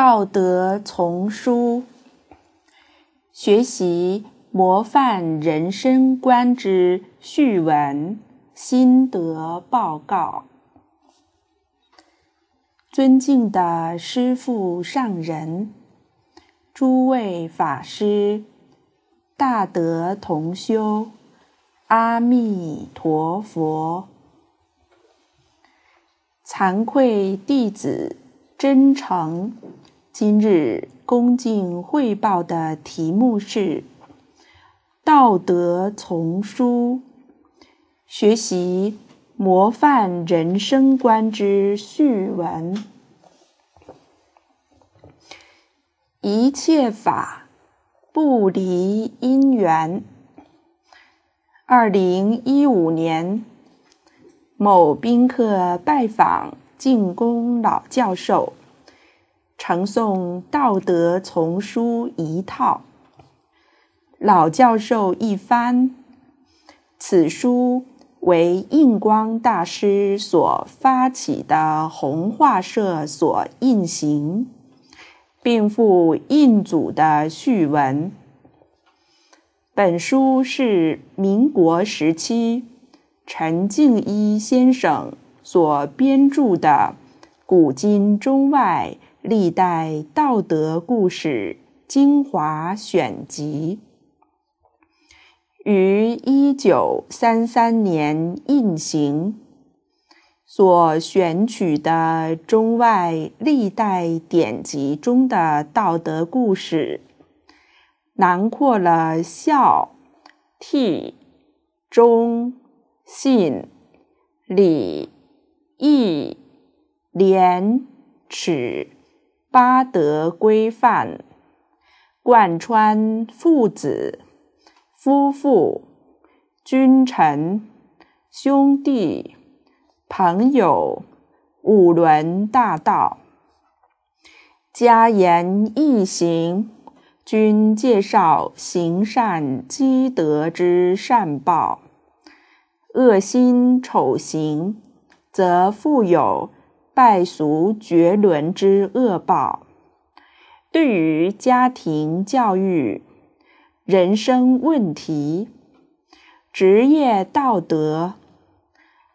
道德丛书学习模范人生观之序文心得报告。尊敬的师父上人，诸位法师，大德同修，阿弥陀佛。惭愧弟子真诚。今日恭敬汇报的题目是《道德丛书》学习模范人生观之序文。一切法不离因缘。二零一五年，某宾客拜访进宫老教授。呈送《道德丛书》一套，老教授一番。此书为印光大师所发起的红化社所印行，并附印祖的序文。本书是民国时期陈静一先生所编著的古今中外。《历代道德故事精华选集》于一九三三年印行，所选取的中外历代典籍中的道德故事，囊括了孝、悌、忠、信、礼、义、廉、耻。八德规范贯穿父子、夫妇、君臣、兄弟、朋友五伦大道，家言义行。均介绍行善积德之善报，恶心丑行则富有。败俗绝伦之恶报，对于家庭教育、人生问题、职业道德、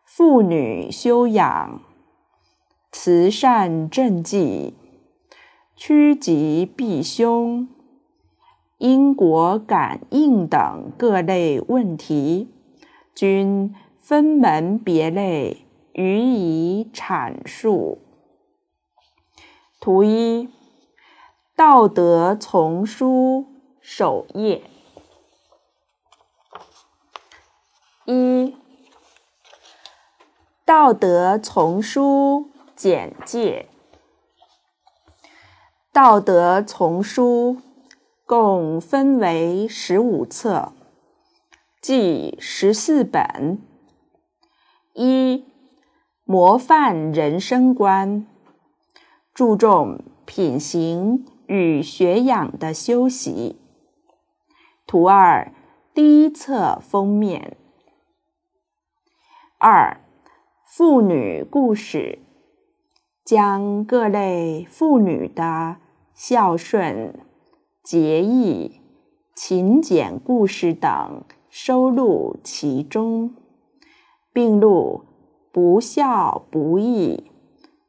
妇女修养、慈善政绩、趋吉避凶、因果感应等各类问题，均分门别类。予以阐述。图一，《道德丛书》首页。一，《道德丛书》简介。《道德丛书》共分为十五册，记十四本。一模范人生观，注重品行与学养的修习。图二第一册封面。二妇女故事将各类妇女的孝顺、节义、勤俭故事等收录其中，并录。不孝不义，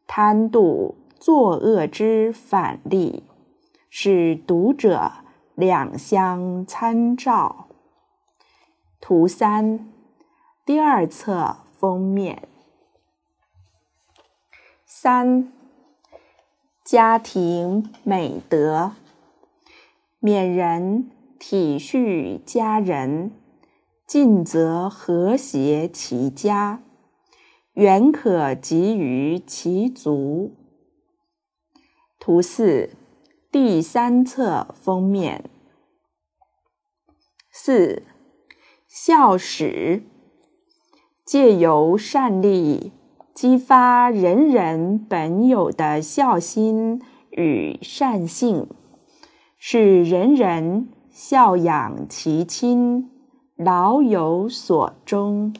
贪妒作恶之反例，使读者两相参照。图三，第二册封面。三，家庭美德，勉人体恤家人，尽则和谐其家。远可及于其足。图四，第三册封面。四孝史借由善力，激发人人本有的孝心与善性，使人人孝养其亲，老有所终。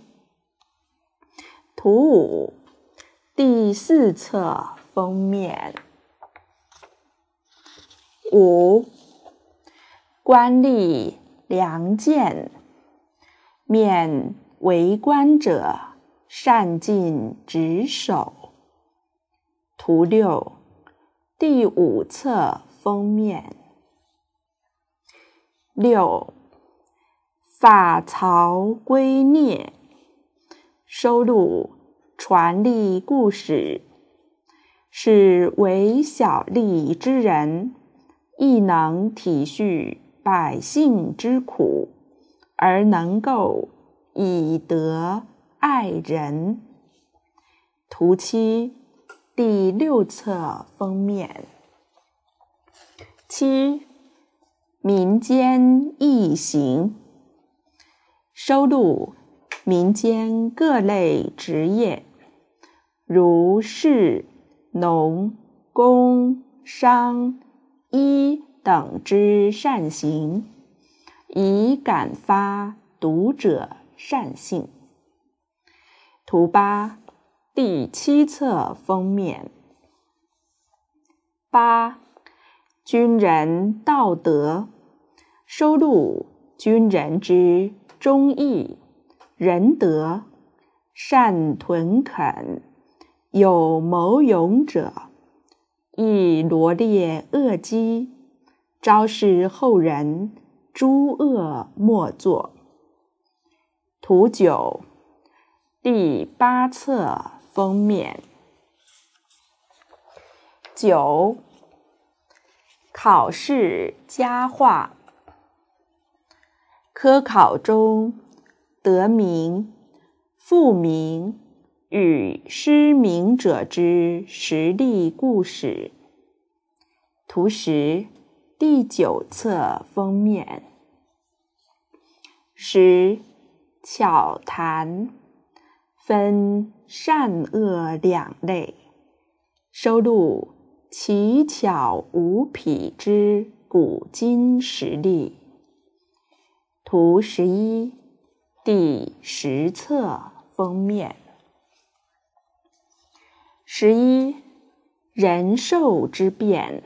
图五，第四册封面。五，官吏良贱，免为官者，善尽职守。图六，第五册封面。六，法曹归臬。收录传历故事，使为小利之人亦能体恤百姓之苦，而能够以德爱人。图七，第六册封面。七，民间异行收录。民间各类职业，如士、农、工、商、医等之善行，以感发读者善性。图八，第七册封面。八，军人道德，收录军人之忠义。仁德善屯垦，有谋勇者，亦罗列恶积，昭示后人，诸恶莫作。图九第八册封面。九考试佳话，科考中。得名、复名与失名者之实例故事。图十第九册封面。十巧谈分善恶两类，收录奇巧无匹之古今实例。图十一。第十册封面。十一人兽之变，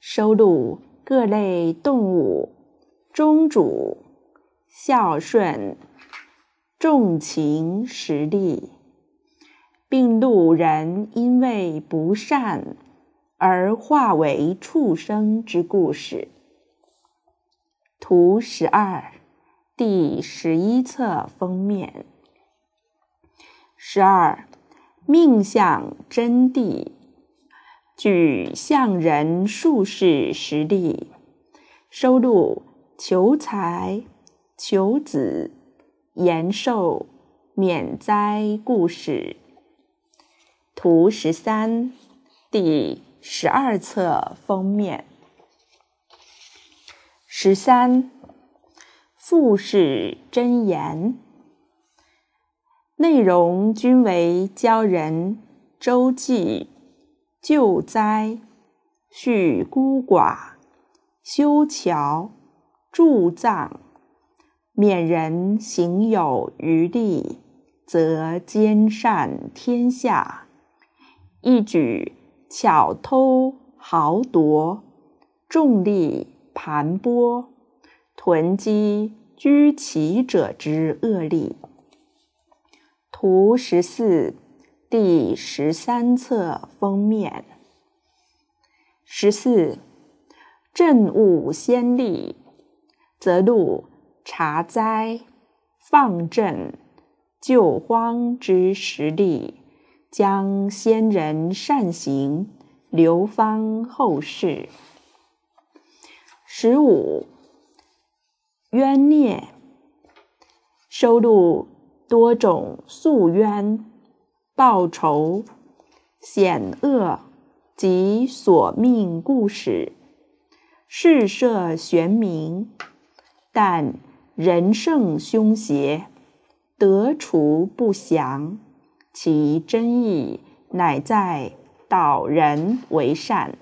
收录各类动物忠主、孝顺、重情实力，并录人因为不善而化为畜生之故事。图十二。第十一册封面，十二命相真谛举相人术士实例，收录求财、求子、延寿、免灾故事。图十三，第十二册封面，十三。复士真言内容均为教人周济、救灾、恤孤寡、修桥、助葬，免人行有余力，则兼善天下。一举巧偷豪夺，重利盘剥，囤积。居其者之恶力。图十四，第十三册封面。十四，政务先例，则录查灾放赈救荒之实例，将先人善行流芳后世。十五。冤孽收录多种诉冤、报仇、险恶及索命故事，事涉玄冥，但人胜凶邪，得除不祥。其真意乃在导人为善。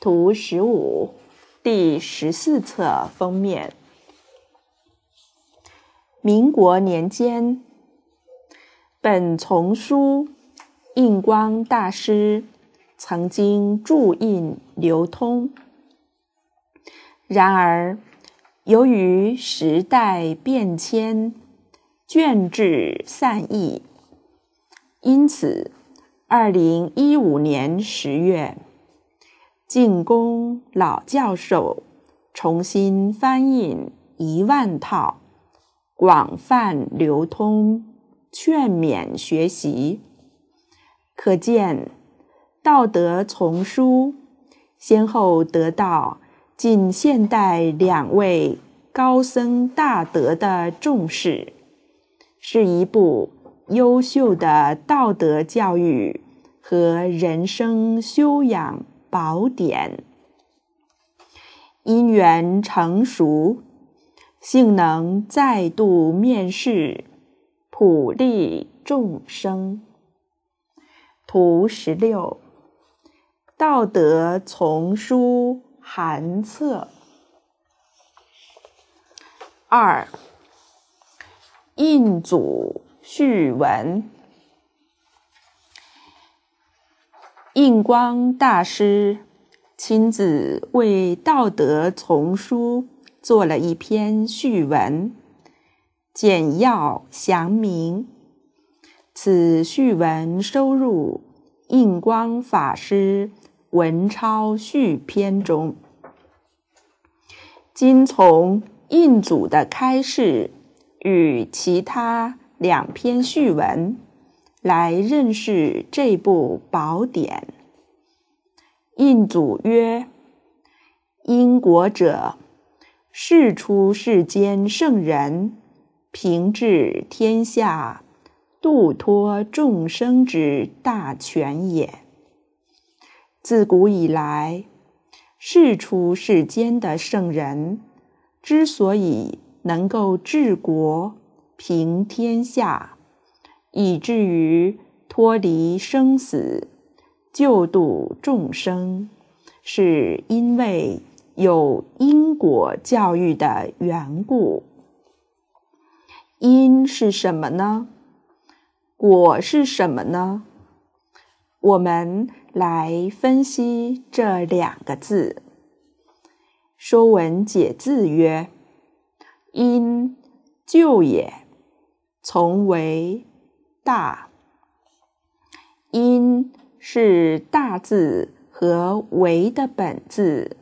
图十五，第十四册封面。民国年间，本丛书印光大师曾经注印流通。然而，由于时代变迁，卷制散佚，因此，二零一五年十月，进宫老教授重新翻印一万套。广泛流通，劝勉学习，可见道德丛书先后得到近现代两位高僧大德的重视，是一部优秀的道德教育和人生修养宝典。因缘成熟。性能再度面世，普利众生。图十六，《道德丛书》函册二，印祖序文，印光大师亲自为《道德丛书》。做了一篇序文，简要详明。此序文收入印光法师文钞序篇中。今从印祖的开示与其他两篇序文来认识这部宝典。印祖曰：“因果者。”是出世间圣人，平治天下，度脱众生之大权也。自古以来，是出世间的圣人之所以能够治国、平天下，以至于脱离生死、救度众生，是因为。有因果教育的缘故，因是什么呢？果是什么呢？我们来分析这两个字。《说文解字》曰：“因，就也。从为大。”因是大字和为的本字。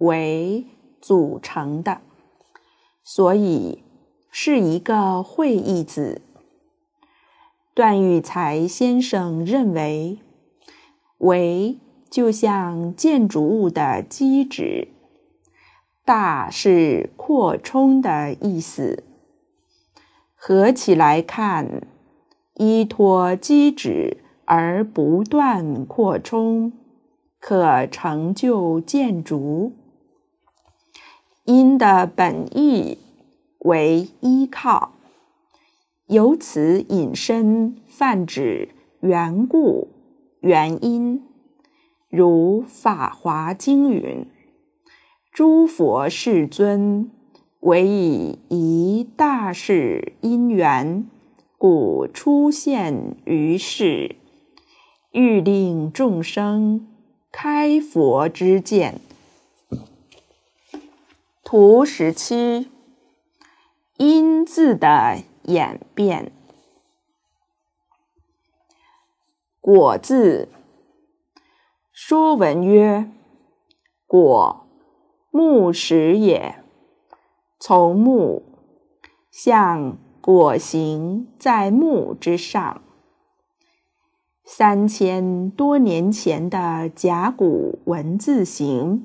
为组成的，所以是一个会意字。段玉裁先生认为，“为”就像建筑物的基址，“大”是扩充的意思。合起来看，依托基址而不断扩充，可成就建筑。因的本意为依靠，由此引申泛指缘故、原因。如《法华经》云：“诸佛世尊唯以一大事因缘，故出现于世，欲令众生开佛之见。”图十七，“音字的演变，“果”字。说文曰：“果，木实也。从木，象果形在木之上。”三千多年前的甲骨文字形，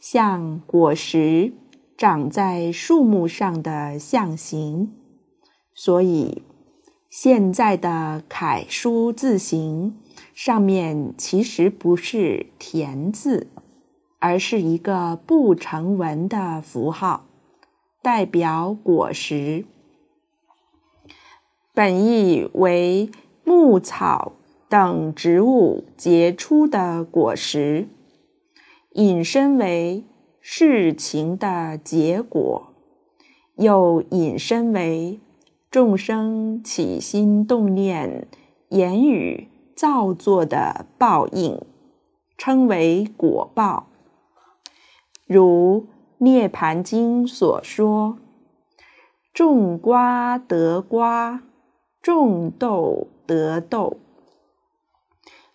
像果实。长在树木上的象形，所以现在的楷书字形上面其实不是“田”字，而是一个不成文的符号，代表果实。本意为牧草等植物结出的果实，引申为。事情的结果，又引申为众生起心动念、言语造作的报应，称为果报。如《涅盘经》所说：“种瓜得瓜，种豆得豆。”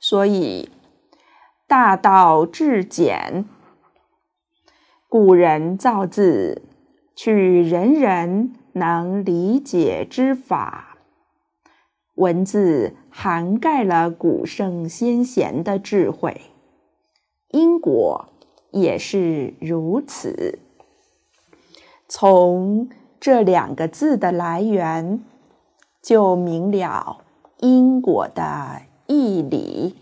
所以大道至简。古人造字，取人人能理解之法。文字涵盖了古圣先贤的智慧，因果也是如此。从这两个字的来源，就明了因果的义理。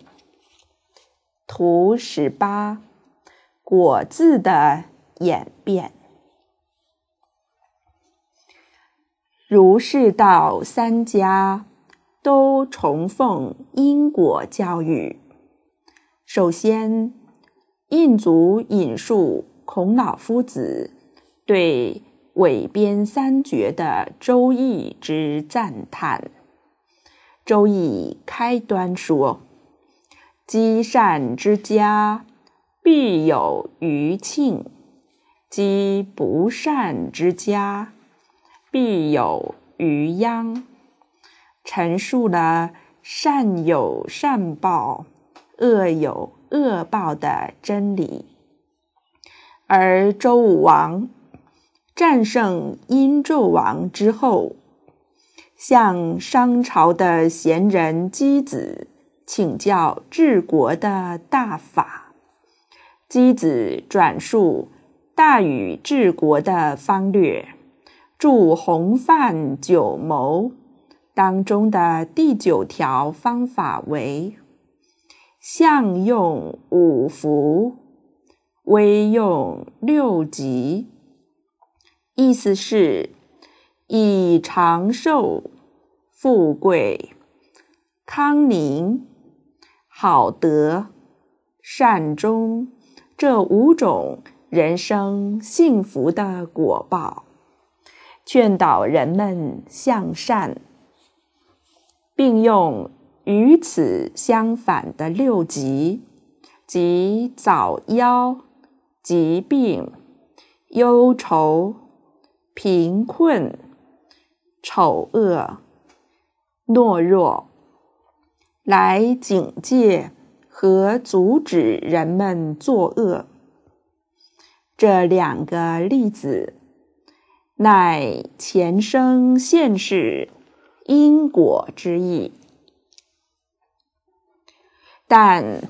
图十八，果字的。演变，儒释道三家都崇奉因果教育。首先，印祖引述孔老夫子对《韦编三绝》的《周易》之赞叹，《周易》开端说：“积善之家，必有余庆。”积不善之家，必有余殃，陈述了善有善报、恶有恶报的真理。而周武王战胜殷纣王之后，向商朝的贤人箕子请教治国的大法，箕子转述。大禹治国的方略，著洪范九谋当中的第九条方法为：相用五福，微用六吉。意思是：以长寿、富贵、康宁、好德、善终这五种。人生幸福的果报，劝导人们向善，并用与此相反的六极，即早夭、疾病、忧愁、贫困、丑恶、懦弱，来警戒和阻止人们作恶。这两个例子，乃前生现世因果之意。但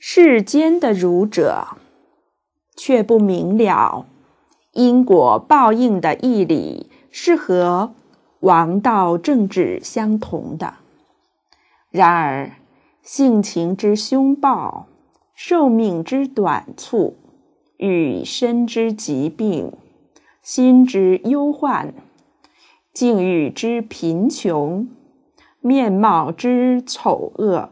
世间的儒者却不明了因果报应的义理是和王道政治相同的。然而性情之凶暴，寿命之短促。与身之疾病、心之忧患、境遇之贫穷、面貌之丑恶、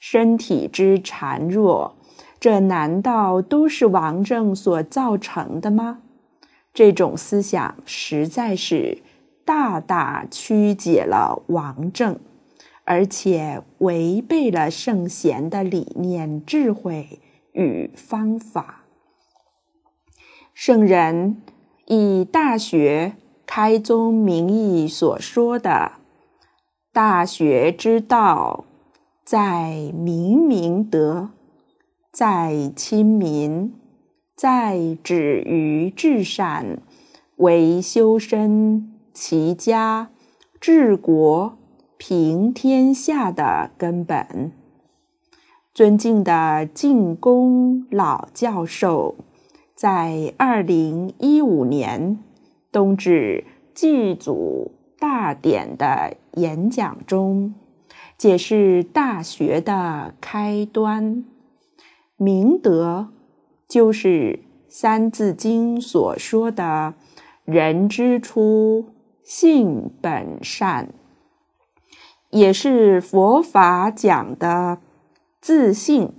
身体之孱弱，这难道都是王政所造成的吗？这种思想实在是大大曲解了王政，而且违背了圣贤的理念、智慧与方法。圣人以《大学》开宗明义所说的“大学之道，在明明德，在亲民，在止于至善”，为修身、齐家、治国、平天下的根本。尊敬的敬公老教授。在二零一五年冬至祭祖大典的演讲中，解释《大学》的开端“明德”，就是《三字经》所说的“人之初，性本善”，也是佛法讲的自信，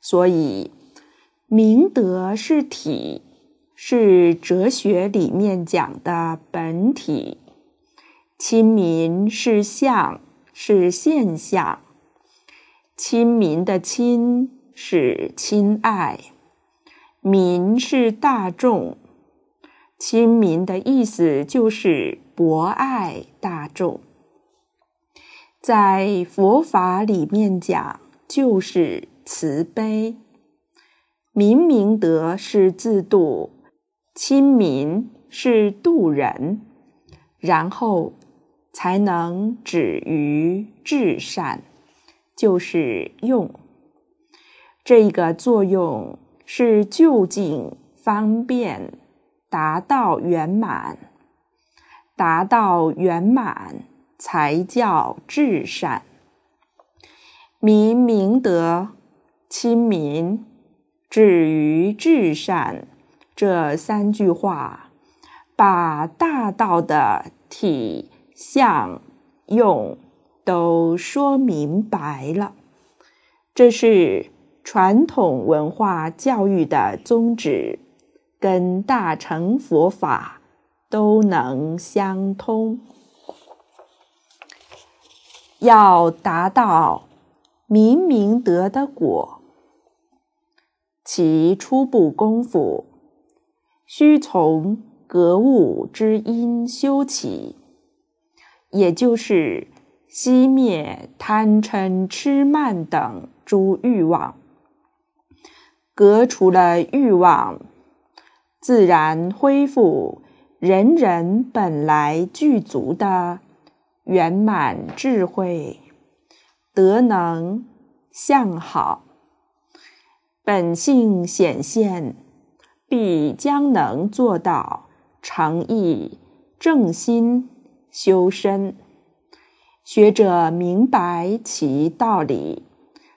所以。明德是体，是哲学里面讲的本体；亲民是相，是现象。亲民的亲是亲爱，民是大众。亲民的意思就是博爱大众，在佛法里面讲就是慈悲。明明德是自度，亲民是度人，然后才能止于至善，就是用这个作用是就近方便，达到圆满，达到圆满才叫至善。明明德，亲民。止于至善，这三句话把大道的体、相、用都说明白了。这是传统文化教育的宗旨，跟大乘佛法都能相通。要达到明明德的果。其初步功夫，须从格物之因修起，也就是熄灭贪嗔痴慢等诸欲望，革除了欲望，自然恢复人人本来具足的圆满智慧，德能向好。本性显现，必将能做到诚意正心修身。学者明白其道理，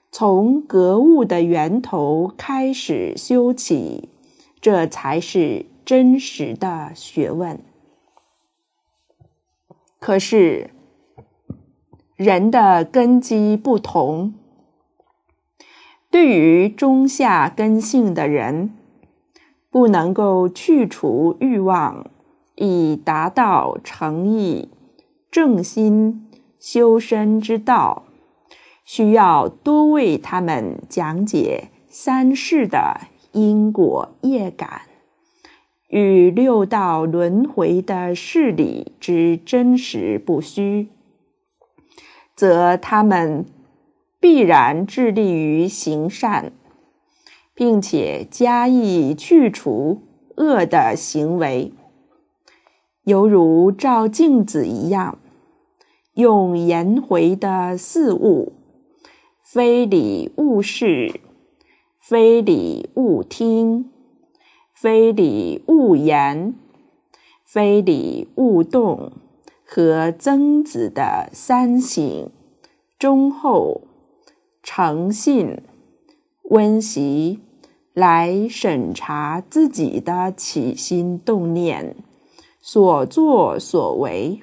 从格物的源头开始修起，这才是真实的学问。可是，人的根基不同。对于中下根性的人，不能够去除欲望，以达到诚意正心修身之道，需要多为他们讲解三世的因果业感与六道轮回的事理之真实不虚，则他们。必然致力于行善，并且加以去除恶的行为，犹如照镜子一样。用颜回的“四物，非礼勿视，非礼勿听，非礼勿言，非礼勿动，和曾子的“三省”：忠厚。诚信温习，来审查自己的起心动念、所作所为，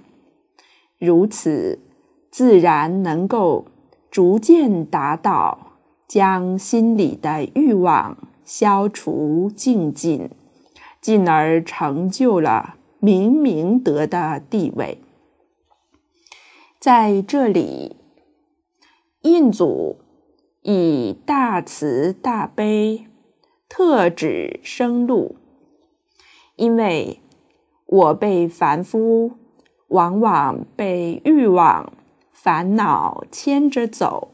如此自然能够逐渐达到将心里的欲望消除净尽，进而成就了明明德的地位。在这里，印祖。以大慈大悲，特指生路。因为我被凡夫，往往被欲望、烦恼牵着走。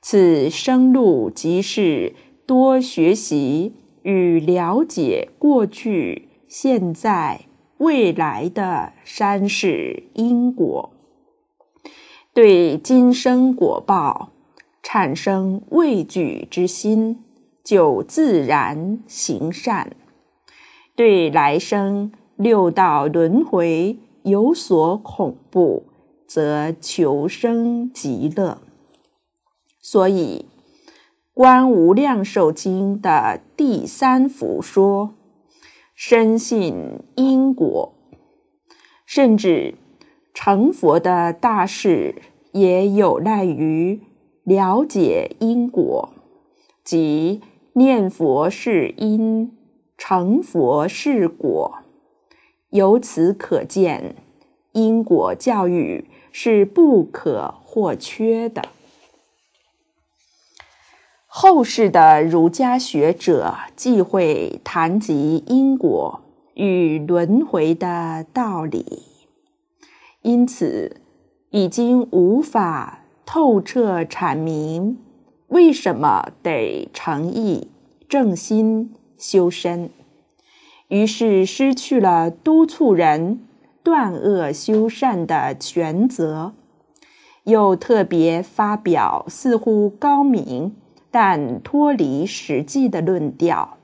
此生路即是多学习与了解过去、现在、未来的三世因果，对今生果报。产生畏惧之心，就自然行善；对来生六道轮回有所恐怖，则求生极乐。所以，《观无量寿经》的第三福说，深信因果，甚至成佛的大事，也有赖于。了解因果，即念佛是因，成佛是果。由此可见，因果教育是不可或缺的。后世的儒家学者既会谈及因果与轮回的道理，因此已经无法。透彻阐明为什么得诚意正心修身，于是失去了督促人断恶修善的权责，又特别发表似乎高明但脱离实际的论调，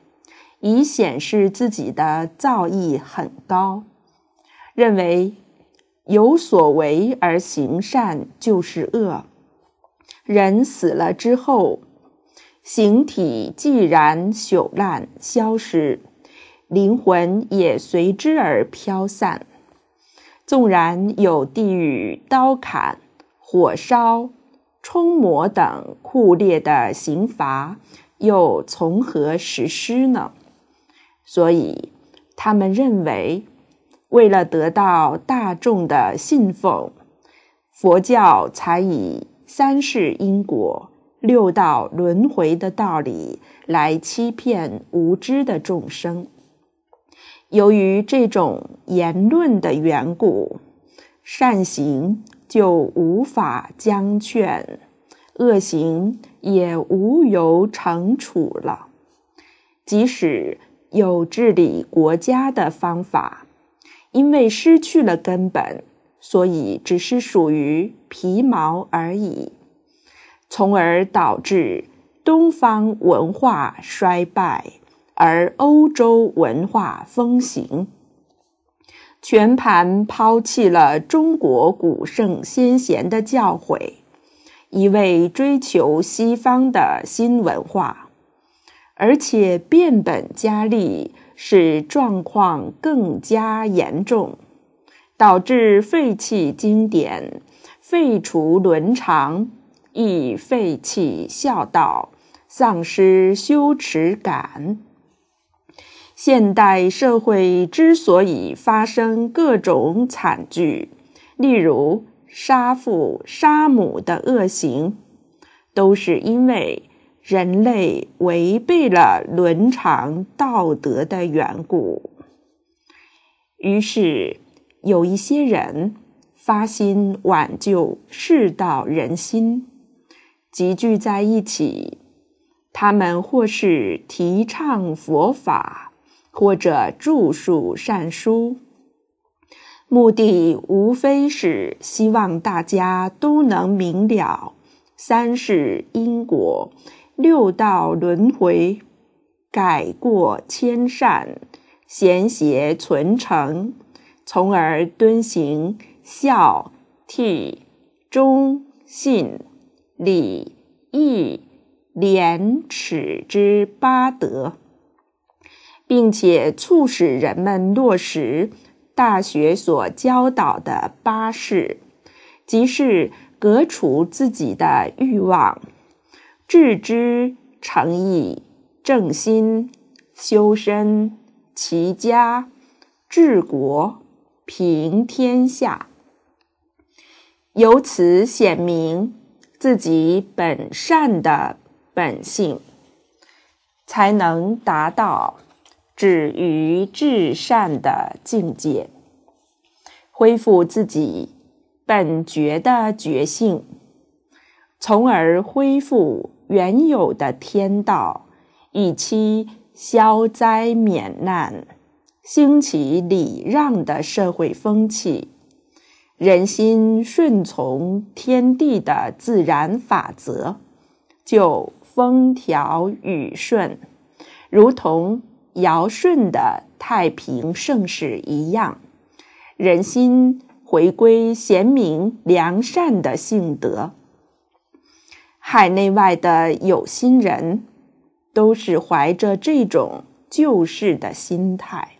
以显示自己的造诣很高，认为有所为而行善就是恶。人死了之后，形体既然朽烂消失，灵魂也随之而飘散。纵然有地狱刀砍、火烧、冲磨等酷烈的刑罚，又从何实施呢？所以，他们认为，为了得到大众的信奉，佛教才以。三世因果、六道轮回的道理来欺骗无知的众生。由于这种言论的缘故，善行就无法将劝，恶行也无由惩处了。即使有治理国家的方法，因为失去了根本。所以只是属于皮毛而已，从而导致东方文化衰败，而欧洲文化风行，全盘抛弃了中国古圣先贤的教诲，一味追求西方的新文化，而且变本加厉，使状况更加严重。导致废弃经典，废除伦常，亦废弃孝道，丧失羞耻感。现代社会之所以发生各种惨剧，例如杀父杀母的恶行，都是因为人类违背了伦常道德的缘故。于是。有一些人发心挽救世道人心，集聚在一起。他们或是提倡佛法，或者著述善书，目的无非是希望大家都能明了三世因果、六道轮回、改过迁善、贤邪存诚。从而敦行孝悌忠信礼义廉耻之八德，并且促使人们落实《大学》所教导的八事，即是革除自己的欲望，致知诚意，正心修身，齐家治国。平天下，由此显明自己本善的本性，才能达到止于至善的境界，恢复自己本觉的觉性，从而恢复原有的天道，以期消灾免难。兴起礼让的社会风气，人心顺从天地的自然法则，就风调雨顺，如同尧舜的太平盛世一样。人心回归贤明良善的性德，海内外的有心人都是怀着这种救世的心态。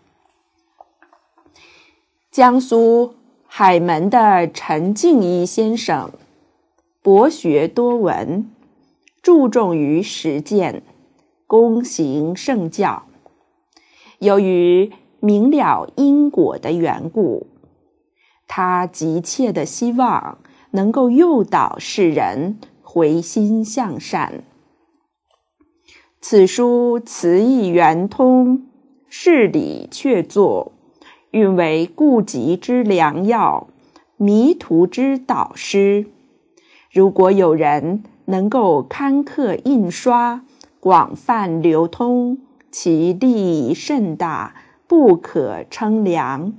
江苏海门的陈静一先生，博学多闻，注重于实践，躬行圣教。由于明了因果的缘故，他急切的希望能够诱导世人回心向善。此书词义圆通，事理确作。运为痼疾之良药，迷途之导师。如果有人能够刊刻印刷，广泛流通，其利益甚大，不可称量。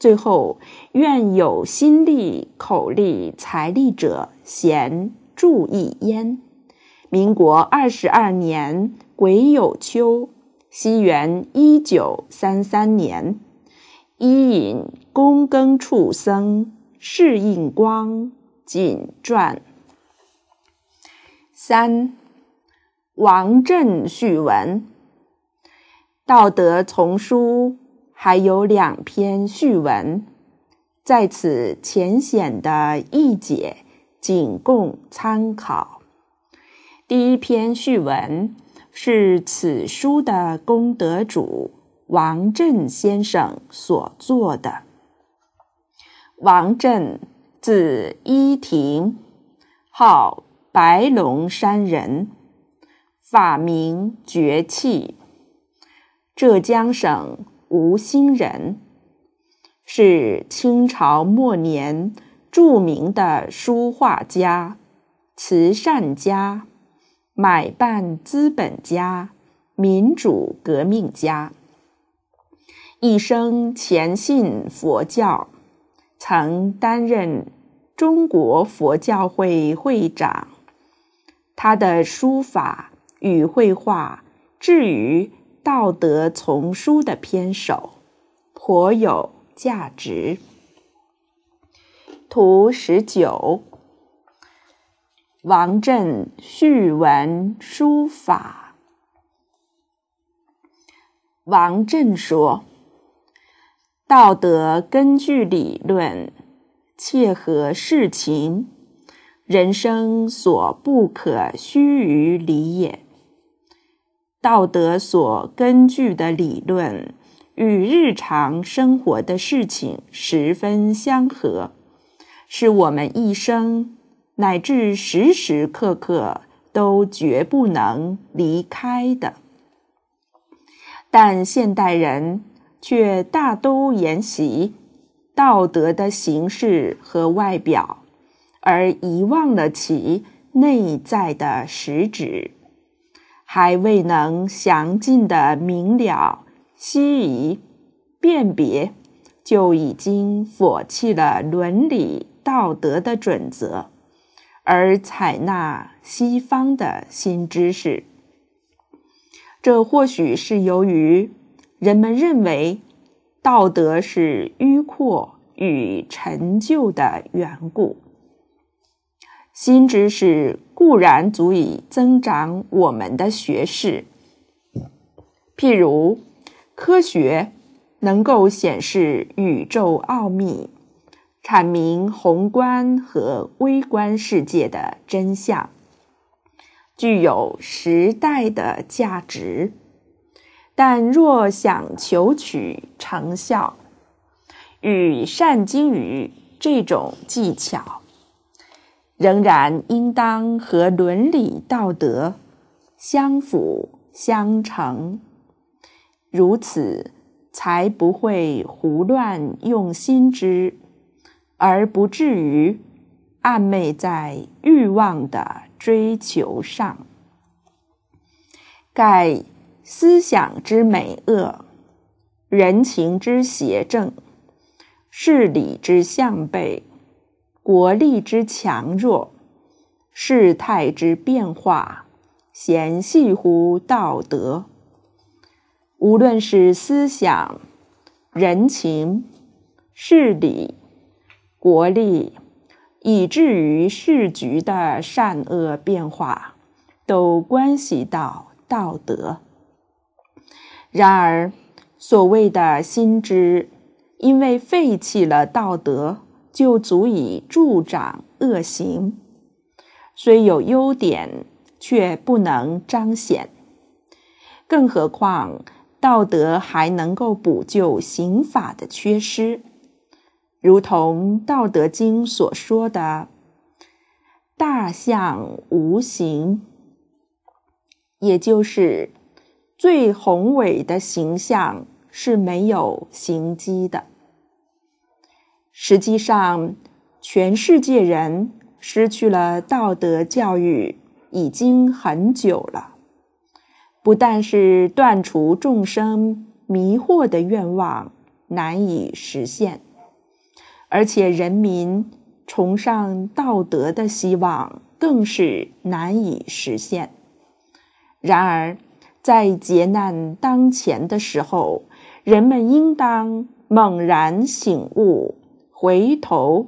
最后，愿有心力、口力、财力者咸注意焉。民国二十二年，癸酉秋，西元一九三三年。伊尹躬耕畜僧是应光谨传。三王震序文，《道德丛书》还有两篇序文，在此浅显的译解，仅供参考。第一篇序文是此书的功德主。王震先生所作的。王震，字依亭，号白龙山人，法名觉气，浙江省吴兴人，是清朝末年著名的书画家、慈善家、买办资本家、民主革命家。一生虔信佛教，曾担任中国佛教会会长。他的书法与绘画，至于道德丛书的篇首，颇有价值。图十九，王震序文书法。王震说。道德根据理论切合事情，人生所不可须臾离也。道德所根据的理论与日常生活的事情十分相合，是我们一生乃至时时刻刻都绝不能离开的。但现代人。却大都沿袭道德的形式和外表，而遗忘了其内在的实质，还未能详尽的明了、悉疑、辨别，就已经舍弃了伦理道德的准则，而采纳西方的新知识。这或许是由于。人们认为，道德是迂阔与陈旧的缘故。新知识固然足以增长我们的学识，譬如科学能够显示宇宙奥秘，阐明宏观和微观世界的真相，具有时代的价值。但若想求取成效，与善经语这种技巧，仍然应当和伦理道德相辅相成，如此才不会胡乱用心之，而不至于暗昧在欲望的追求上。盖。思想之美恶，人情之邪正，事理之向背，国力之强弱，事态之变化，贤系乎道德。无论是思想、人情、事理、国力，以至于世局的善恶变化，都关系到道德。然而，所谓的心知，因为废弃了道德，就足以助长恶行；虽有优点，却不能彰显。更何况，道德还能够补救刑法的缺失，如同《道德经》所说的：“大象无形”，也就是。最宏伟的形象是没有形迹的。实际上，全世界人失去了道德教育已经很久了。不但是断除众生迷惑的愿望难以实现，而且人民崇尚道德的希望更是难以实现。然而。在劫难当前的时候，人们应当猛然醒悟，回头，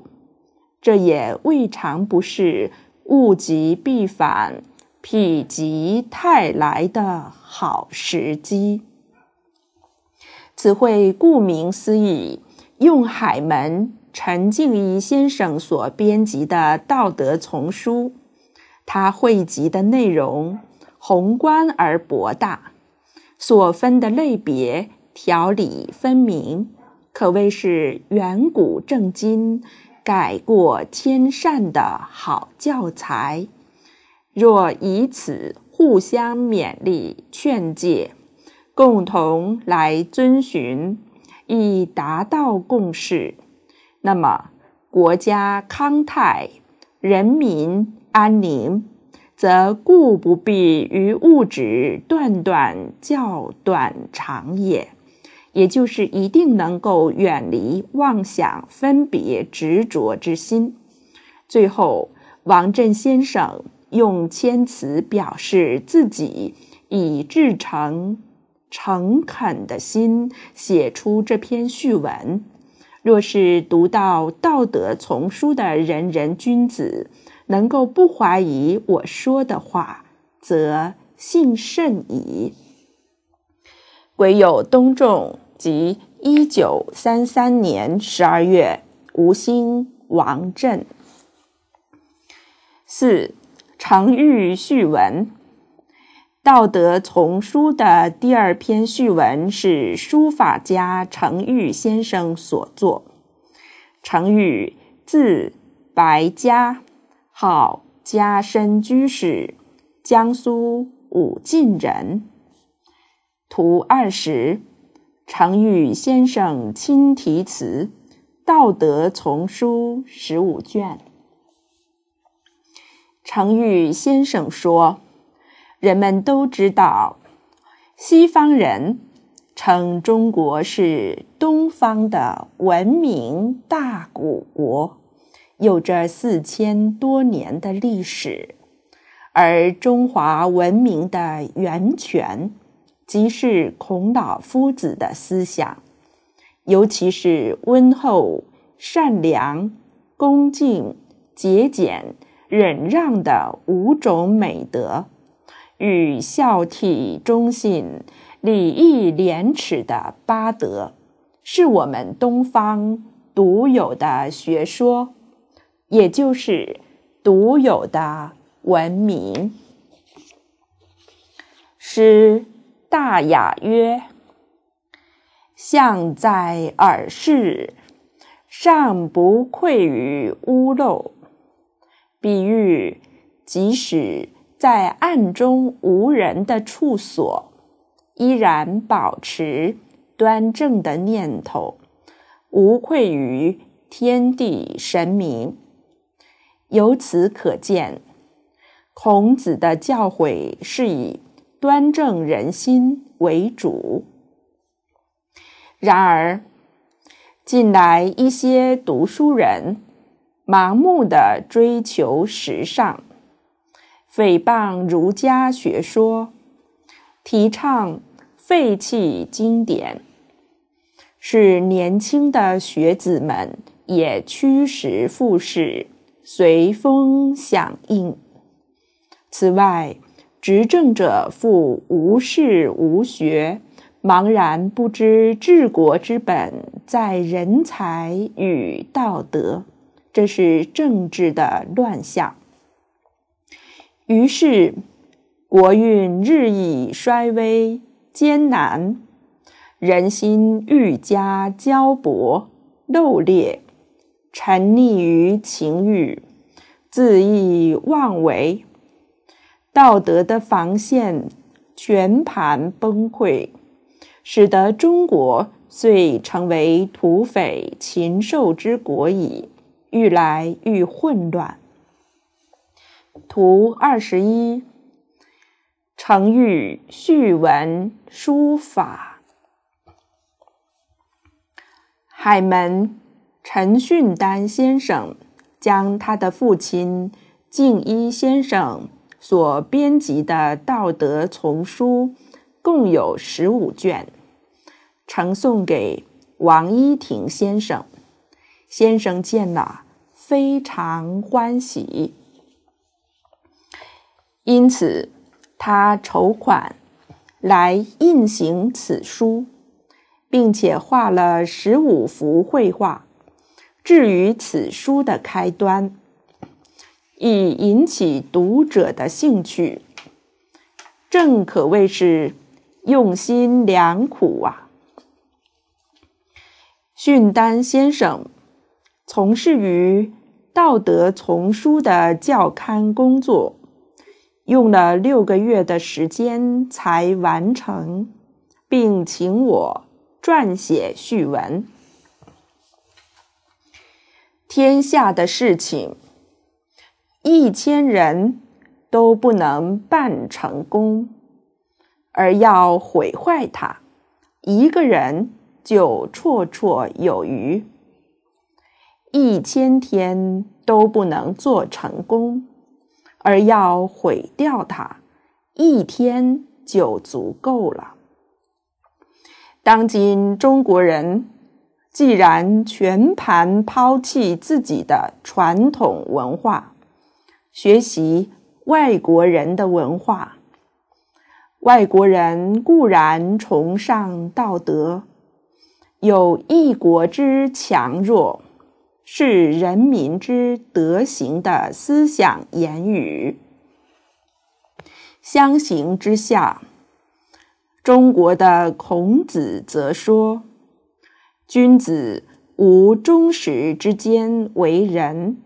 这也未尝不是物极必反、否极泰来的好时机。此会顾名思义，用海门陈静怡先生所编辑的道德丛书，它汇集的内容。宏观而博大，所分的类别条理分明，可谓是远古正经、改过迁善的好教材。若以此互相勉励、劝诫，共同来遵循，以达到共识，那么国家康泰，人民安宁。则故不必于物质断短较短长也，也就是一定能够远离妄想分别执着之心。最后，王震先生用谦辞表示自己以至诚诚恳的心写出这篇序文。若是读到《道德丛书》的仁人君子。能够不怀疑我说的话，则信甚矣。癸酉冬仲，即一九三三年十二月，吴兴王震。四成语序文，《道德丛书》的第二篇序文是书法家程昱先生所作。成语字白嘉。号家深居士，江苏武进人。图二十，程昱先生亲题词，《道德丛书》十五卷。程昱先生说：“人们都知道，西方人称中国是东方的文明大古国。”有着四千多年的历史，而中华文明的源泉，即是孔老夫子的思想，尤其是温厚、善良、恭敬、节俭、忍让的五种美德，与孝悌、忠信、礼义、廉耻的八德，是我们东方独有的学说。也就是独有的文明。诗大雅曰：“象在耳视，尚不愧于屋漏。”比喻即使在暗中无人的处所，依然保持端正的念头，无愧于天地神明。由此可见，孔子的教诲是以端正人心为主。然而，近来一些读书人盲目的追求时尚，诽谤儒家学说，提倡废弃经典，使年轻的学子们也趋时附始。随风响应。此外，执政者复无事无学，茫然不知治国之本在人才与道德，这是政治的乱象。于是，国运日益衰微艰难，人心愈加焦薄漏裂。沉溺于情欲，恣意妄为，道德的防线全盘崩溃，使得中国遂成为土匪禽兽之国矣，愈来愈混乱。图二十一，成语序文书法，海门。陈训丹先生将他的父亲敬一先生所编辑的《道德丛书》共有十五卷，呈送给王一亭先生。先生见了非常欢喜，因此他筹款来印行此书，并且画了十五幅绘画。至于此书的开端，以引起读者的兴趣，正可谓是用心良苦啊！训丹先生从事于道德丛书的校刊工作，用了六个月的时间才完成，并请我撰写序文。天下的事情，一千人都不能办成功，而要毁坏它，一个人就绰绰有余；一千天都不能做成功，而要毁掉它，一天就足够了。当今中国人。既然全盘抛弃自己的传统文化，学习外国人的文化，外国人固然崇尚道德，有一国之强弱，是人民之德行的思想言语。相形之下，中国的孔子则说。君子无终始之间为人。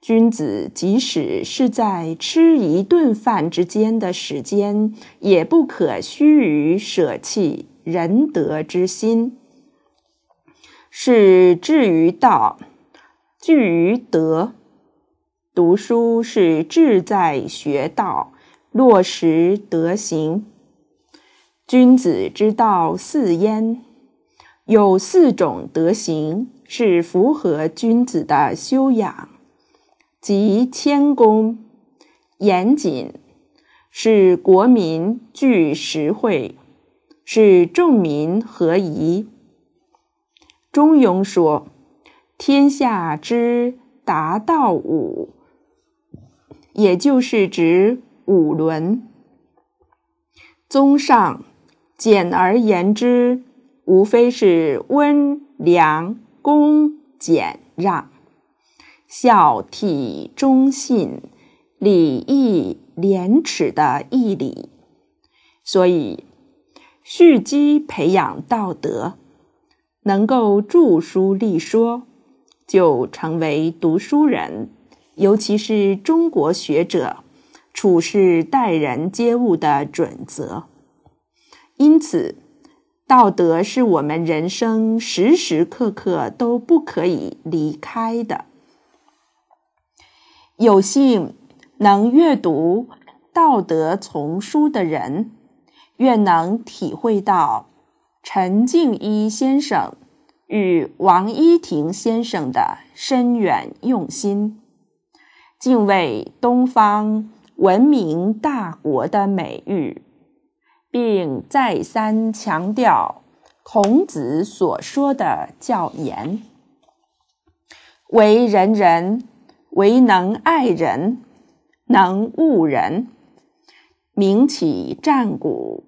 君子即使是在吃一顿饭之间的时间，也不可须臾舍弃仁德之心。是至于道，聚于德。读书是志在学道，落实德行。君子之道四焉。有四种德行是符合君子的修养，即谦恭、严谨，使国民具实惠，使众民和宜。中庸说：“天下之达道五”，也就是指五伦。综上，简而言之。无非是温良恭俭让、孝悌忠信、礼义廉耻的义理，所以蓄积培养道德，能够著书立说，就成为读书人，尤其是中国学者处世待人接物的准则。因此。道德是我们人生时时刻刻都不可以离开的。有幸能阅读《道德丛书》的人，越能体会到陈静一先生与王一亭先生的深远用心，敬畏东方文明大国的美誉。并再三强调，孔子所说的“教严”，为人人，唯能爱人，能恶人，鸣起战鼓，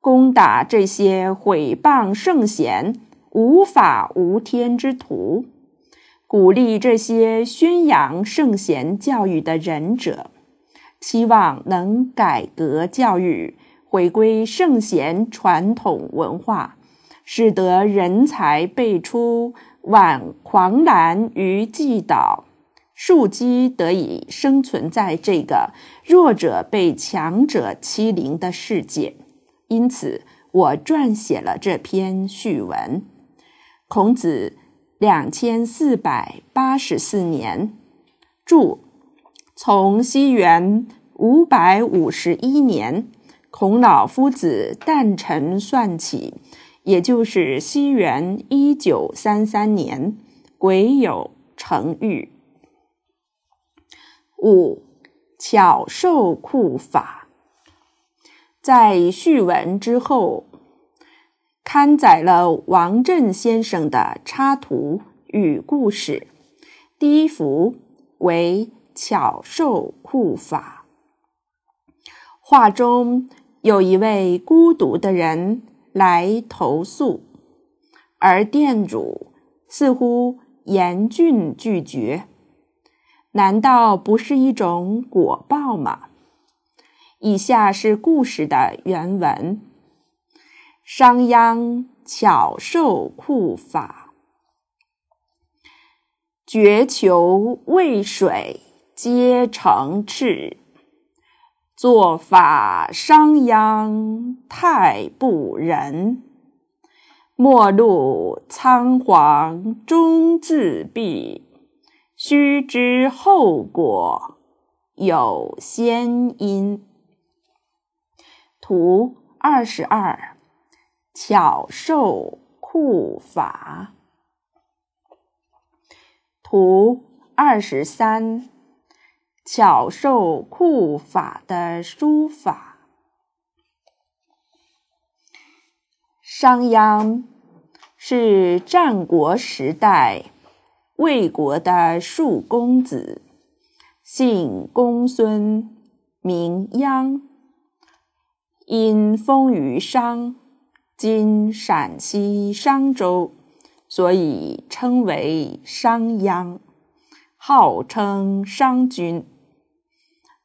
攻打这些毁谤圣贤、无法无天之徒，鼓励这些宣扬圣贤教育的仁者，期望能改革教育。回归圣贤传统文化，使得人才辈出，挽狂澜于既倒，庶几得以生存在这个弱者被强者欺凌的世界。因此，我撰写了这篇序文。孔子，两千四百八十四年，注，从西元五百五十一年。孔老夫子诞辰算起，也就是西元一九三三年，癸酉成玉。五巧兽库法在序文之后，刊载了王振先生的插图与故事。第一幅为巧兽库法，画中。有一位孤独的人来投宿，而店主似乎严峻拒绝，难道不是一种果报吗？以下是故事的原文：商鞅巧授酷法，决求渭水，皆成赤。作法商鞅太不仁，末路仓皇终自毙，须知后果有先因。图二十二，巧受酷法。图二十三。巧受酷法的书法，商鞅是战国时代魏国的庶公子，姓公孙，名鞅，因封于商（今陕西商州），所以称为商鞅，号称商君。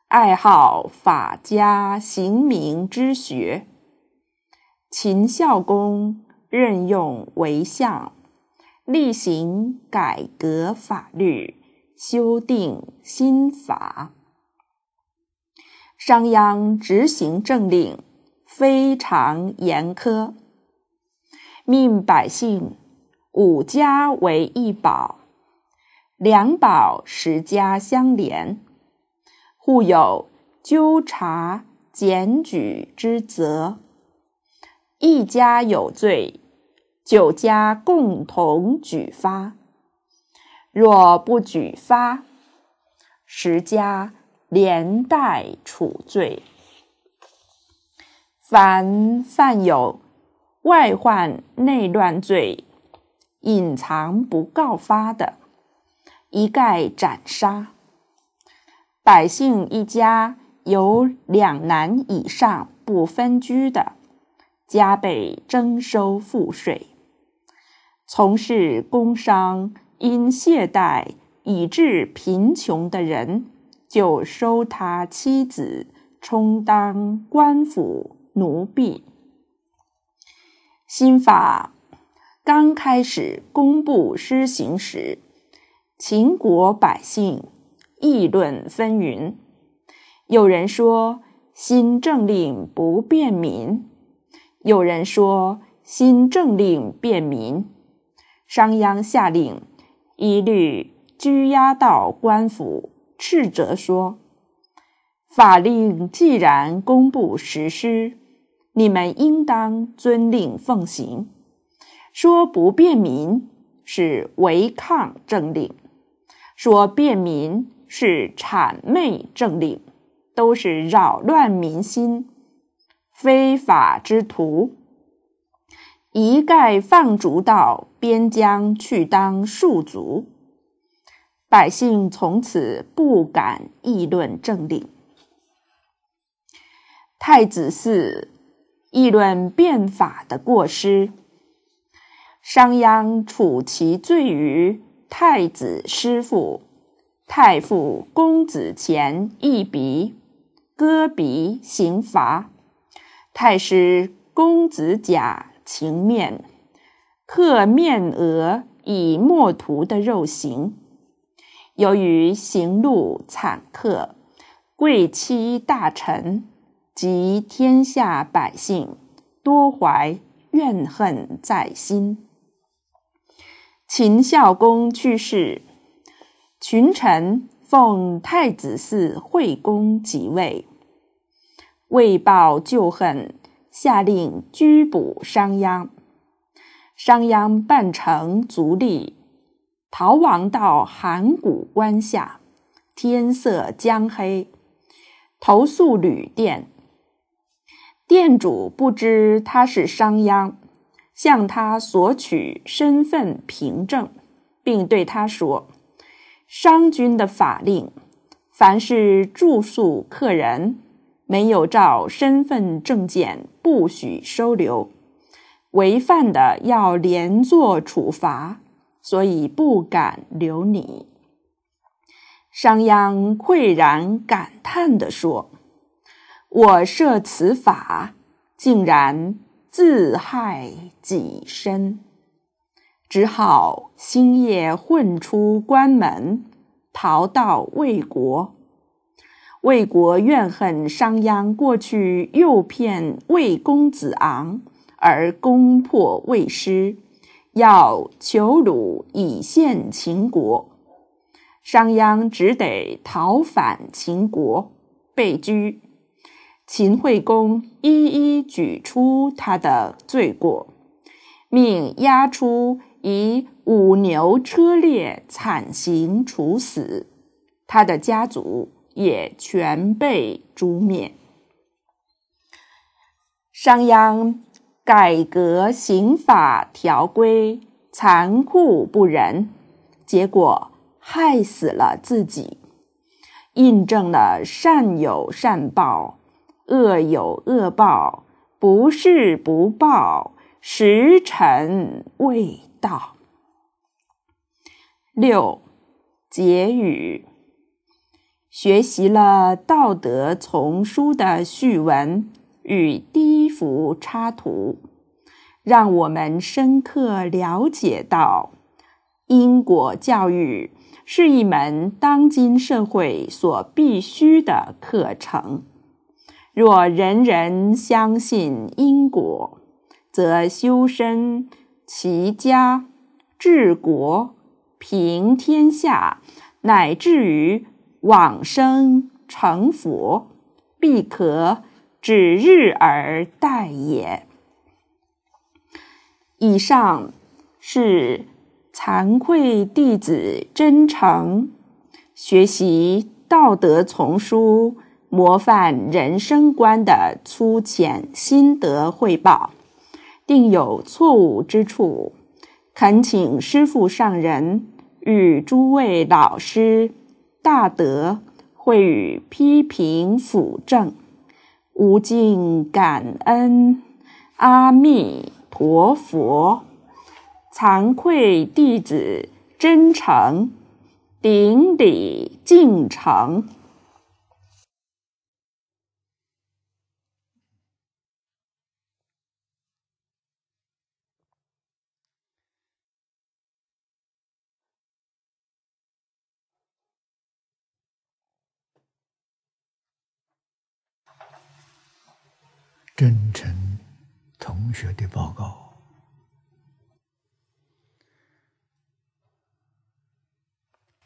爱好法家刑名之学，秦孝公任用为相，厉行改革法律，修订新法。商鞅执行政令非常严苛，命百姓五家为一保，两保十家相连。故有纠察检举之责，一家有罪，九家共同举发；若不举发，十家连带处罪。凡犯有外患内乱罪、隐藏不告发的，一概斩杀。百姓一家有两男以上不分居的，加倍征收赋税；从事工商因懈怠以致贫穷的人，就收他妻子充当官府奴婢。新法刚开始公布施行时，秦国百姓。议论纷纭，有人说新政令不便民，有人说新政令便民。商鞅下令，一律拘押到官府，斥责说：“法令既然公布实施，你们应当遵令奉行。说不便民是违抗政令，说便民。”是谄媚政令，都是扰乱民心，非法之徒，一概放逐到边疆去当戍卒，百姓从此不敢议论政令。太子嗣议论变法的过失，商鞅处其罪于太子师傅。太傅公子虔一笔割鼻刑罚，太师公子假情面刻面额以墨涂的肉刑。由于行路惨刻，贵戚大臣及天下百姓多怀怨恨在心。秦孝公去世。群臣奉太子嗣惠公即位，为报旧恨，下令拘捕商鞅。商鞅扮成族吏，逃亡到函谷关下。天色将黑，投宿旅店。店主不知他是商鞅，向他索取身份凭证，并对他说。商君的法令，凡是住宿客人没有照身份证件，不许收留，违犯的要连坐处罚，所以不敢留你。商鞅喟然感叹地说：“我设此法，竟然自害己身。”只好星夜混出关门，逃到魏国。魏国怨恨商鞅过去诱骗魏公子昂而攻破魏师，要求鲁以献秦国。商鞅只得逃返秦国，被拘。秦惠公一一举出他的罪过，命押出。以五牛车裂惨刑处死，他的家族也全被诛灭。商鞅改革刑法条规，残酷不仁，结果害死了自己，印证了善有善报，恶有恶报，不是不报，时辰未。道六结语，学习了《道德丛书》的序文与第一幅插图，让我们深刻了解到，因果教育是一门当今社会所必须的课程。若人人相信因果，则修身。齐家、治国、平天下，乃至于往生成佛，必可指日而待也。以上是惭愧弟子真诚学习《道德丛书》模范人生观的粗浅心得汇报。定有错误之处，恳请师父上人与诸位老师、大德会予批评辅正，无尽感恩。阿弥陀佛，惭愧弟子真诚顶礼敬诚。真诚同学的报告，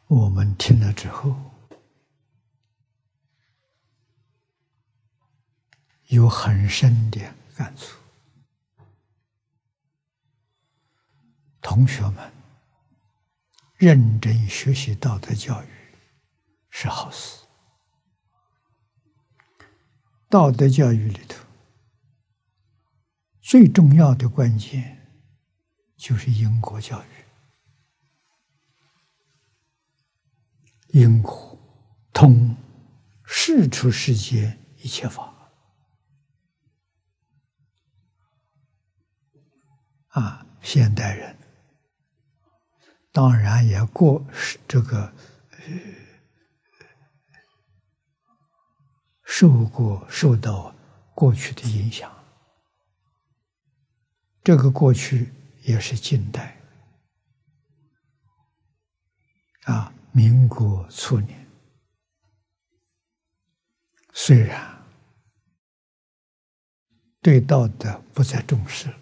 我们听了之后有很深的感触。同学们认真学习道德教育是好事，道德教育里头。最重要的关键就是英国教育，因果通世出世间一切法啊，现代人当然也过这个受过受到过去的影响。这个过去也是近代，啊，民国初年，虽然对道德不再重视了，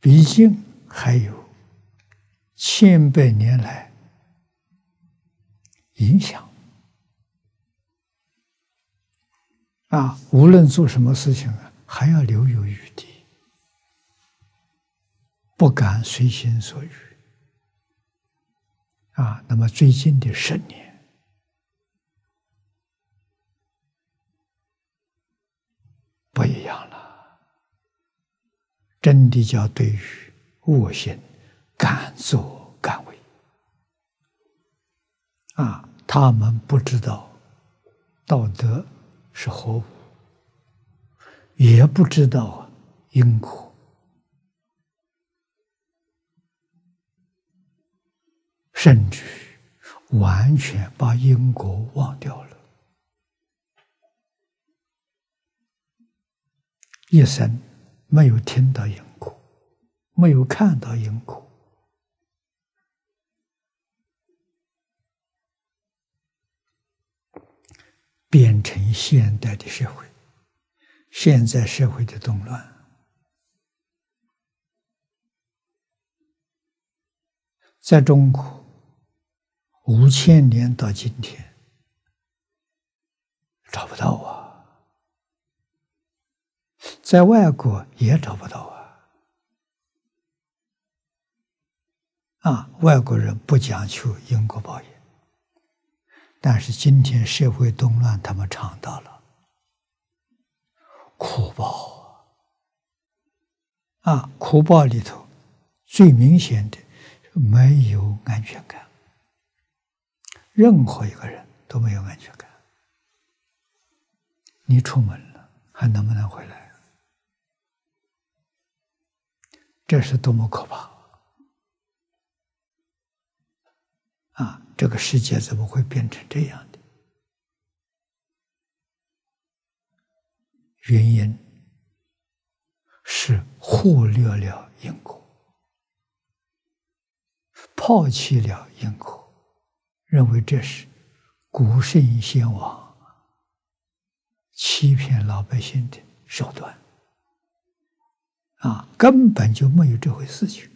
毕竟还有千百年来影响。啊，无论做什么事情啊，还要留有余地，不敢随心所欲。啊，那么最近的十年不一样了，真的叫对于悟性，敢作敢为。啊，他们不知道道德。是毫也不知道因果，甚至完全把因果忘掉了，一生没有听到因果，没有看到因果。变成现代的社会，现在社会的动乱，在中国五千年到今天找不到啊，在外国也找不到啊。啊，外国人不讲求因果报应。但是今天社会动乱，他们尝到了苦报啊！苦报里头最明显的，没有安全感，任何一个人都没有安全感。你出门了，还能不能回来？这是多么可怕！啊，这个世界怎么会变成这样的？原因是忽略了因果，抛弃了因果，认为这是古圣先王欺骗老百姓的手段。啊，根本就没有这回事情。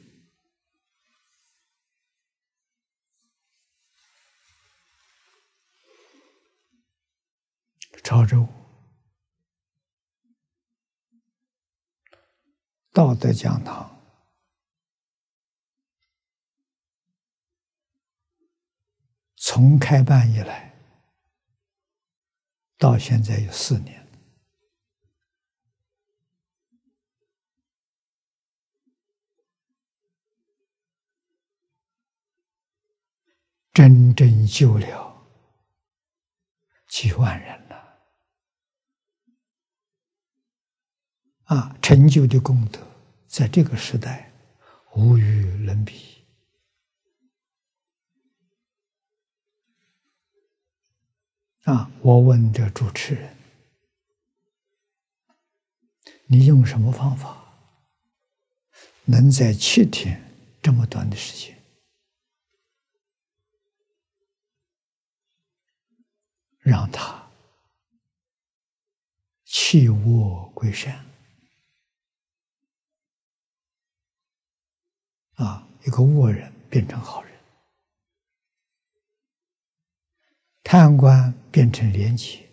潮州道德讲堂从开办以来，到现在有四年，真正救了几万人。啊，成就的功德，在这个时代无与伦比。啊，我问这主持人，你用什么方法能在七天这么短的时间让他弃我归山。啊，一个恶人变成好人，贪官变成廉洁，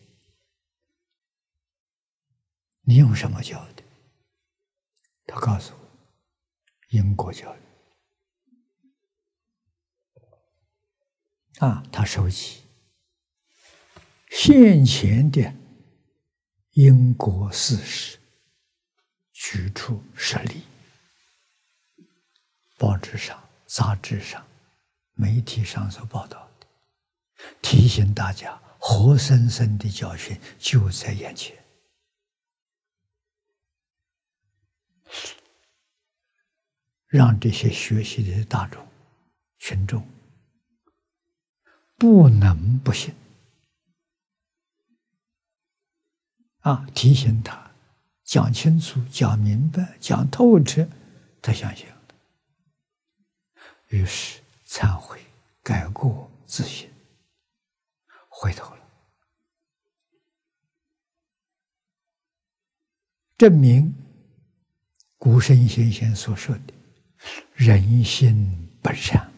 你用什么教的？他告诉我，英国教育。啊，他收集现前的英国事实，举出实例。报纸上、杂志上、媒体上所报道的，提醒大家，活生生的教训就在眼前，让这些学习的大众、群众不能不信啊！提醒他，讲清楚、讲明白、讲透彻，他相信。于是忏悔、改过自新、回头了，证明古圣先贤所说的“人心本善”，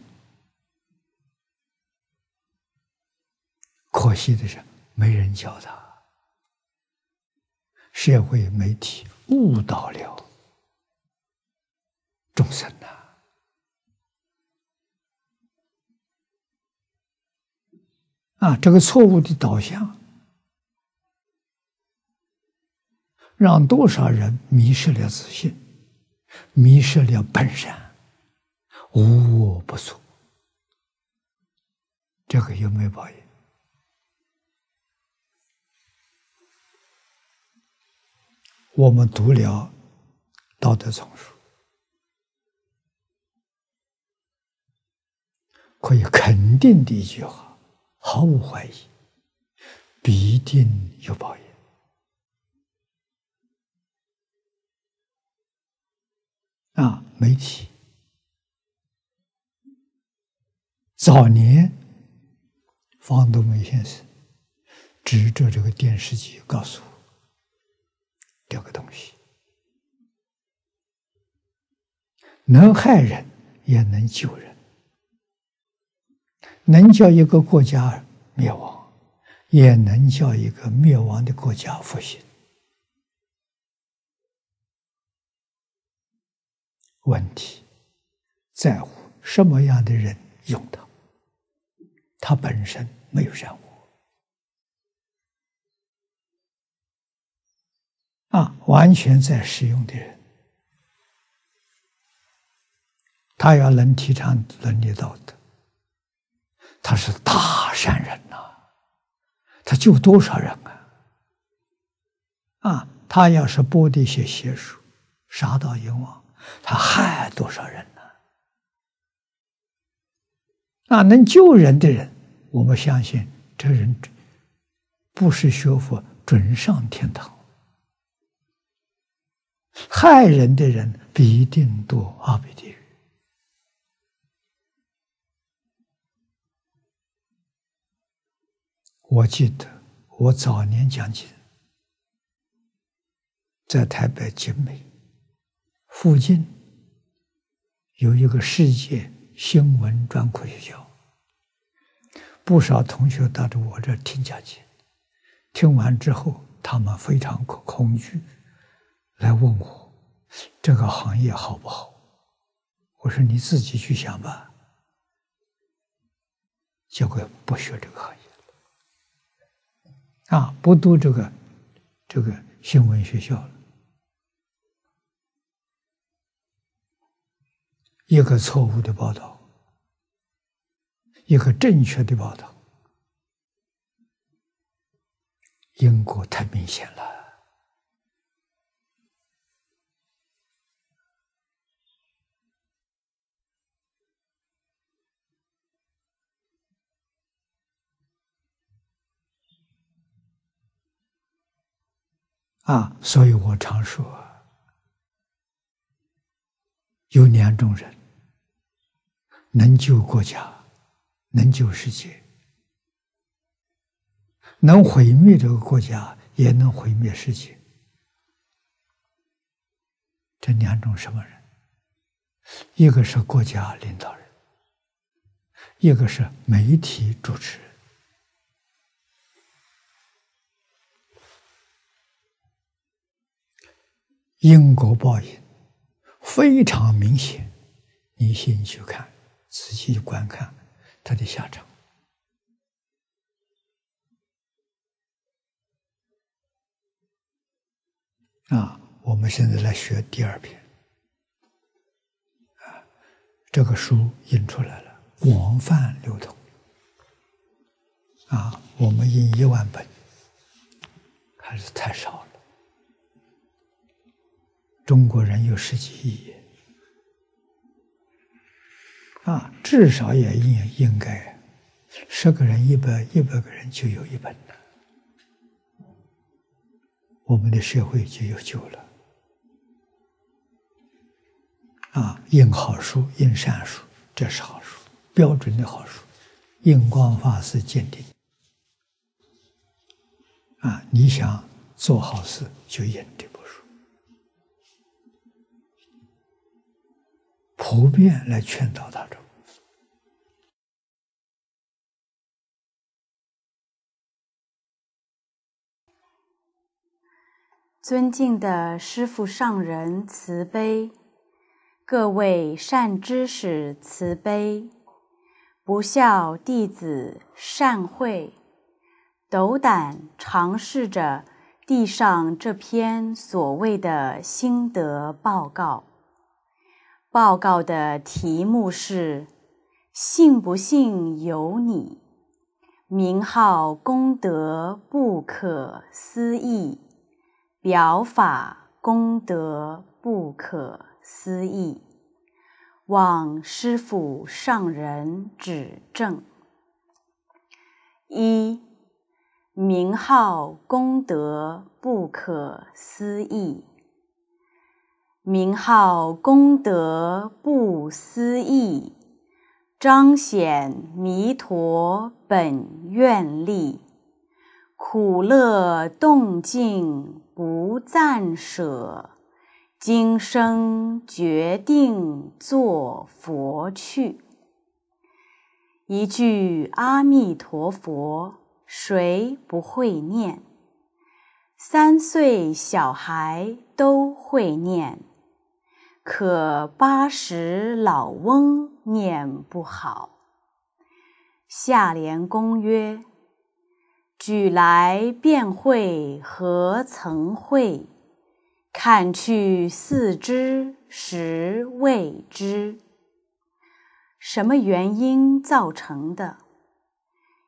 可惜的是没人教他。社会媒体误导了众生。啊，这个错误的导向，让多少人迷失了自信，迷失了本善，无恶不作。这个有没有报应？我们读了《道德丛书》，可以肯定的一句话。毫无怀疑，必定有报应。啊，媒体，早年方东梅先生指着这个电视机，告诉我：，这个东西能害人，也能救人。能叫一个国家灭亡，也能叫一个灭亡的国家复兴。问题在乎什么样的人用它，它本身没有任务。啊，完全在使用的人，他要能提倡伦理道德。他是大善人呐，他救多少人啊？啊，他要是播的一些邪术、杀到阎王，他害多少人呢？那能救人的人，我们相信这人不是学佛准上天堂；害人的人，必定多鼻地狱。我记得我早年讲经，在台北集美附近有一个世界新闻专科学校，不少同学到着我这听讲经，听完之后他们非常恐恐惧，来问我这个行业好不好？我说你自己去想吧。结果不学这个行业。啊，不读这个，这个新闻学校了。一个错误的报道，一个正确的报道，因果太明显了。啊，所以我常说，有两种人能救国家，能救世界，能毁灭这个国家，也能毁灭世界。这两种什么人？一个是国家领导人，一个是媒体主持人。因果报应非常明显，你先去看，仔细观看他的下场。啊，我们现在来学第二篇，啊，这个书印出来了，广泛流通。啊，我们印一万本还是太少了。中国人有实际意义啊，至少也应应该十个人一百一百个人就有一本了。我们的社会就有救了啊！印好书，印善书，这是好书，标准的好书。印光法师鉴定啊，你想做好事就印掉。普遍来劝导他众。尊敬的师父上人慈悲，各位善知识慈悲，不孝弟子善慧，斗胆尝试着递上这篇所谓的心得报告。报告的题目是“信不信由你”，名号功德不可思议，表法功德不可思议，望师父上人指正。一，名号功德不可思议。名号功德不思议，彰显弥陀本愿力，苦乐动静不暂舍，今生决定做佛去。一句阿弥陀佛，谁不会念？三岁小孩都会念。可八十老翁念不好。下联公曰：“举来便会何曾会？看去似知实未知。”什么原因造成的？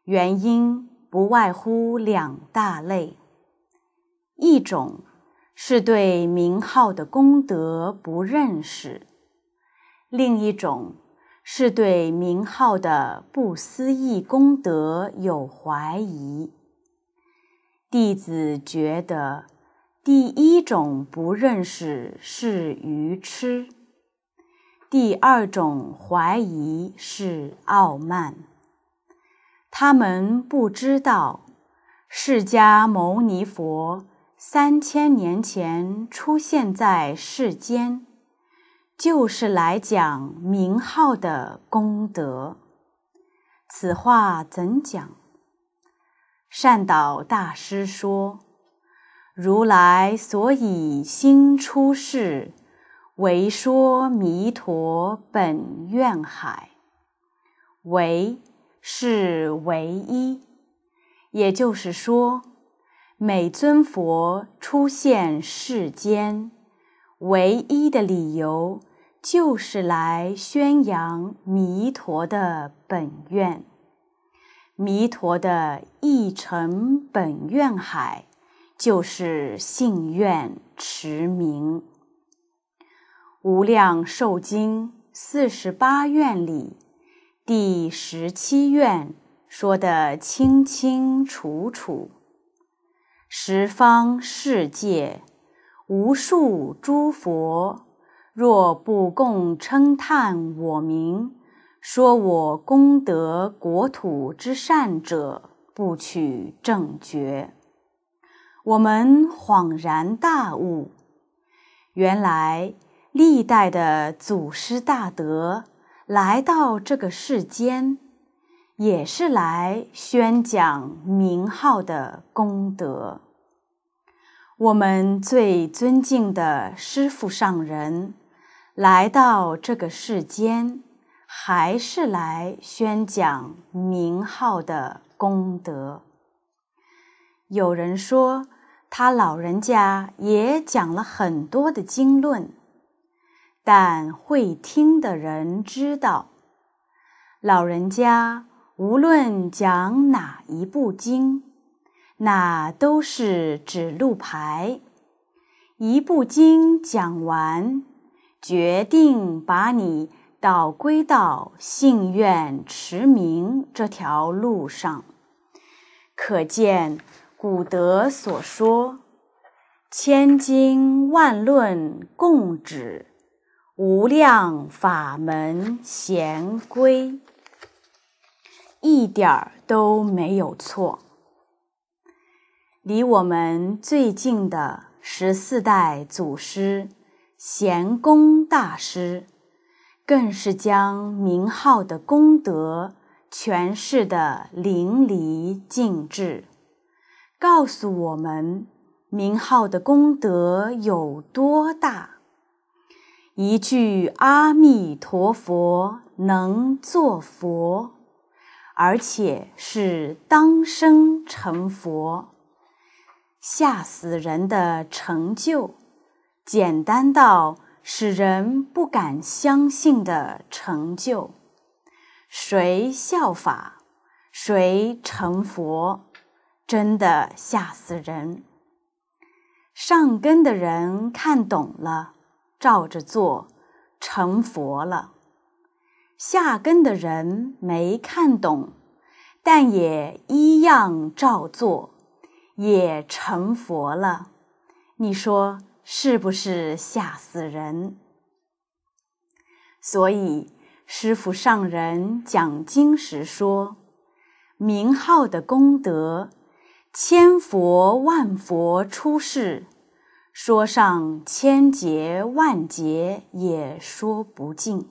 原因不外乎两大类，一种。是对名号的功德不认识，另一种是对名号的不思议功德有怀疑。弟子觉得，第一种不认识是愚痴，第二种怀疑是傲慢。他们不知道释迦牟尼佛。三千年前出现在世间，就是来讲名号的功德。此话怎讲？善导大师说：“如来所以心出世，唯说弥陀本愿海，唯是唯一。”也就是说。每尊佛出现世间，唯一的理由就是来宣扬弥陀的本愿。弥陀的一成本愿海，就是信愿持名。《无量寿经》四十八愿里，第十七愿说得清清楚楚。十方世界无数诸佛，若不共称叹我名，说我功德国土之善者，不取正觉。我们恍然大悟，原来历代的祖师大德来到这个世间。也是来宣讲名号的功德。我们最尊敬的师父上人来到这个世间，还是来宣讲名号的功德。有人说，他老人家也讲了很多的经论，但会听的人知道，老人家。无论讲哪一部经，那都是指路牌。一部经讲完，决定把你导归到信愿持名这条路上。可见古德所说：“千经万论共指，无量法门贤归。”一点儿都没有错。离我们最近的十四代祖师贤公大师，更是将名号的功德诠释的淋漓尽致，告诉我们名号的功德有多大。一句阿弥陀佛，能做佛。而且是当生成佛，吓死人的成就，简单到使人不敢相信的成就，谁效法谁成佛，真的吓死人。上根的人看懂了，照着做，成佛了。下根的人没看懂，但也一样照做，也成佛了。你说是不是吓死人？所以，师父上人讲经时说：“名号的功德，千佛万佛出世，说上千劫万劫也说不尽。”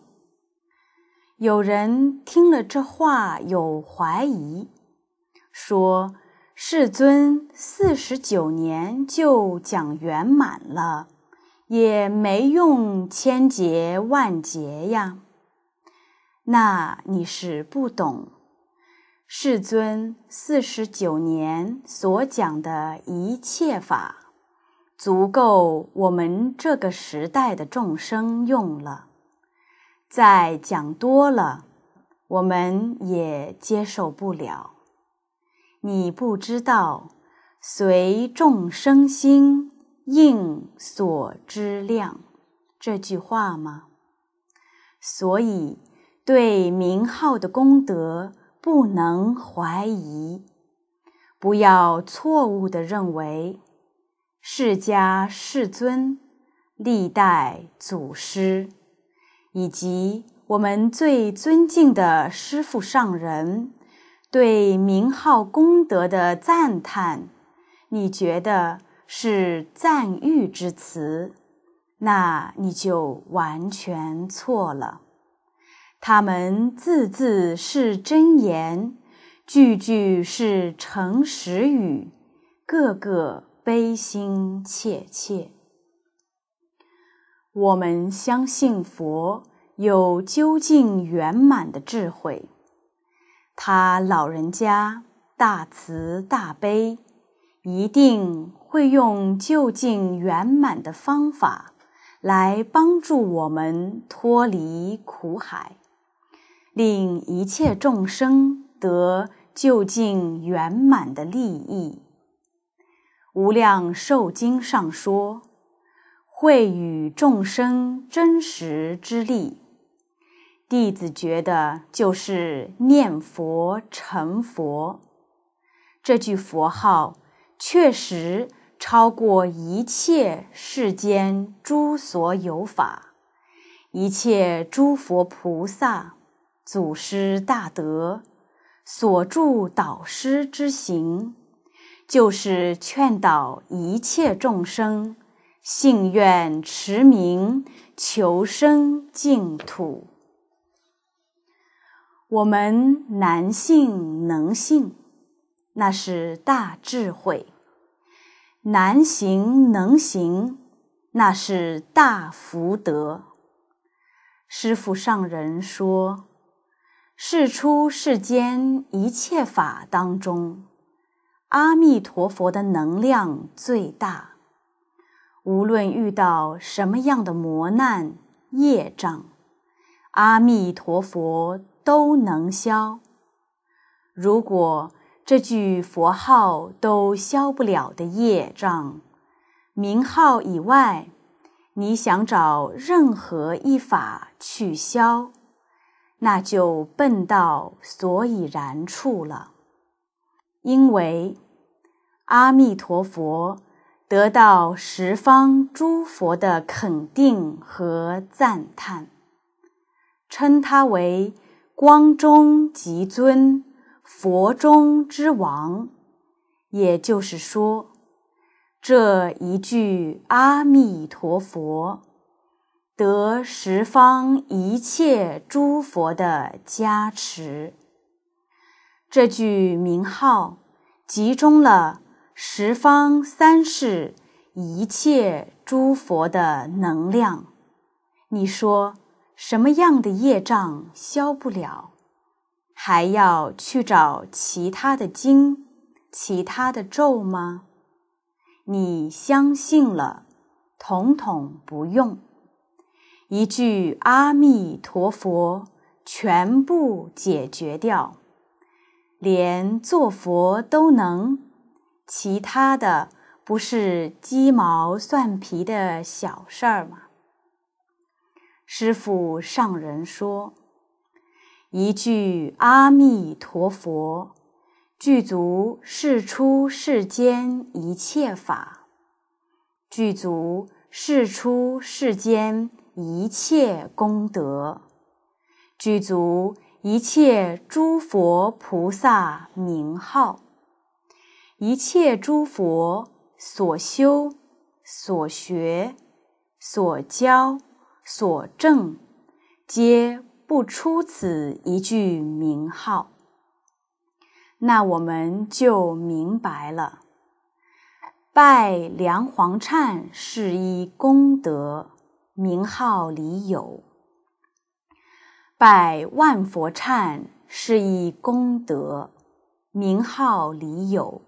有人听了这话有怀疑，说：“世尊四十九年就讲圆满了，也没用千劫万劫呀。”那你是不懂，世尊四十九年所讲的一切法，足够我们这个时代的众生用了。再讲多了，我们也接受不了。你不知道“随众生心，应所知量”这句话吗？所以，对名号的功德不能怀疑，不要错误的认为，释迦世尊、历代祖师。以及我们最尊敬的师父上人对名号功德的赞叹，你觉得是赞誉之词？那你就完全错了。他们字字是真言，句句是诚实语，个个悲心切切。我们相信佛有究竟圆满的智慧，他老人家大慈大悲，一定会用究竟圆满的方法来帮助我们脱离苦海，令一切众生得究竟圆满的利益。《无量寿经》上说。会与众生真实之力，弟子觉得就是念佛成佛这句佛号，确实超过一切世间诸所有法，一切诸佛菩萨祖师大德所助导师之行，就是劝导一切众生。信愿持名，求生净土。我们难信能信，那是大智慧；难行能行，那是大福德。师父上人说：“事出世间，一切法当中，阿弥陀佛的能量最大。”无论遇到什么样的磨难、业障，阿弥陀佛都能消。如果这句佛号都消不了的业障，名号以外，你想找任何一法去消，那就笨到所以然处了。因为阿弥陀佛。得到十方诸佛的肯定和赞叹，称他为“光中极尊，佛中之王”。也就是说，这一句“阿弥陀佛”得十方一切诸佛的加持。这句名号集中了。十方三世一切诸佛的能量，你说什么样的业障消不了，还要去找其他的经、其他的咒吗？你相信了，统统不用，一句阿弥陀佛，全部解决掉，连做佛都能。其他的不是鸡毛蒜皮的小事儿吗？师傅上人说：“一句阿弥陀佛，具足是出世间一切法；具足是出世间一切功德；具足一切诸佛菩萨名号。”一切诸佛所修、所学、所教、所证，皆不出此一句名号。那我们就明白了：拜梁皇忏是一功德名号里有；拜万佛忏是一功德名号里有。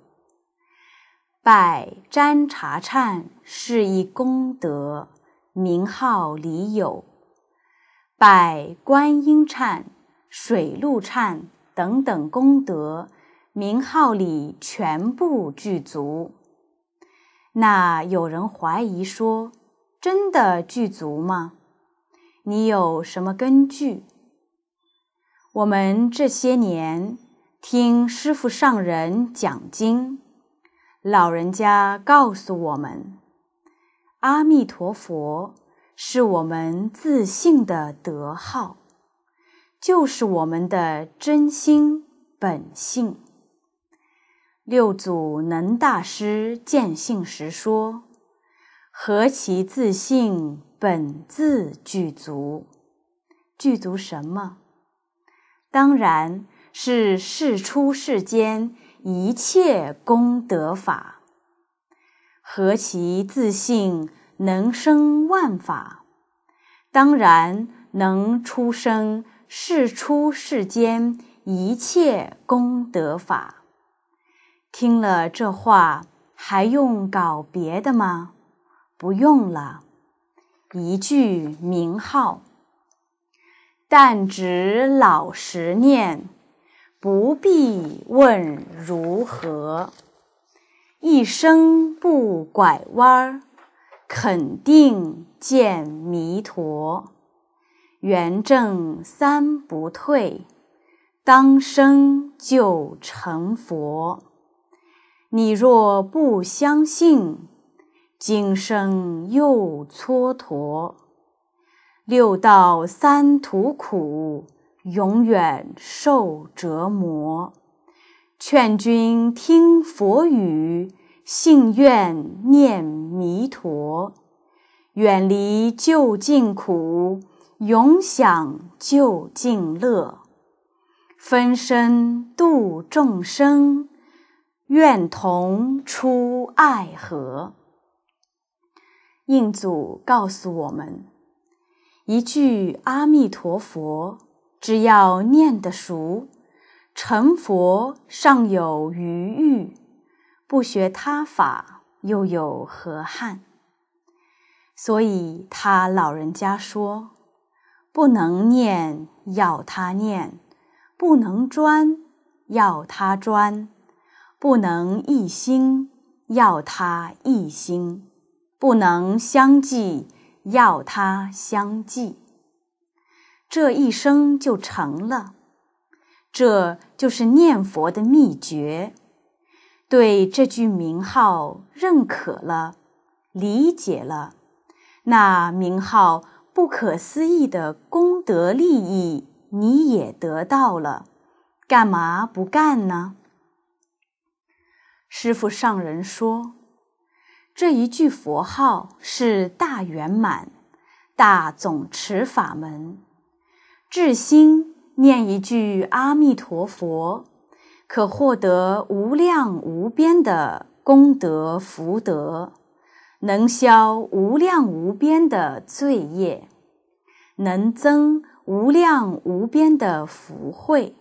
拜瞻茶忏是一功德名号里有，拜观音忏、水陆忏等等功德名号里全部具足。那有人怀疑说：“真的具足吗？你有什么根据？”我们这些年听师父上人讲经。老人家告诉我们：“阿弥陀佛是我们自信的德号，就是我们的真心本性。”六祖能大师见性时说：“何其自信，本自具足，具足什么？当然是事出世间。”一切功德法，何其自信能生万法，当然能出生世出世间一切功德法。听了这话，还用搞别的吗？不用了，一句名号，但只老实念。不必问如何，一生不拐弯儿，肯定见弥陀。圆正三不退，当生就成佛。你若不相信，今生又蹉跎，六道三途苦。永远受折磨，劝君听佛语，信愿念弥陀，远离旧尽苦，永享旧尽乐，分身度众生，愿同出爱河。印祖告诉我们一句阿弥陀佛。只要念得熟，成佛尚有余欲；不学他法，又有何憾？所以他老人家说：不能念，要他念；不能专，要他专；不能一心，要他一心；不能相继，要他相继。这一生就成了，这就是念佛的秘诀。对这句名号认可了，理解了，那名号不可思议的功德利益你也得到了，干嘛不干呢？师傅上人说，这一句佛号是大圆满、大总持法门。至心念一句阿弥陀佛，可获得无量无边的功德福德，能消无量无边的罪业，能增无量无边的福慧，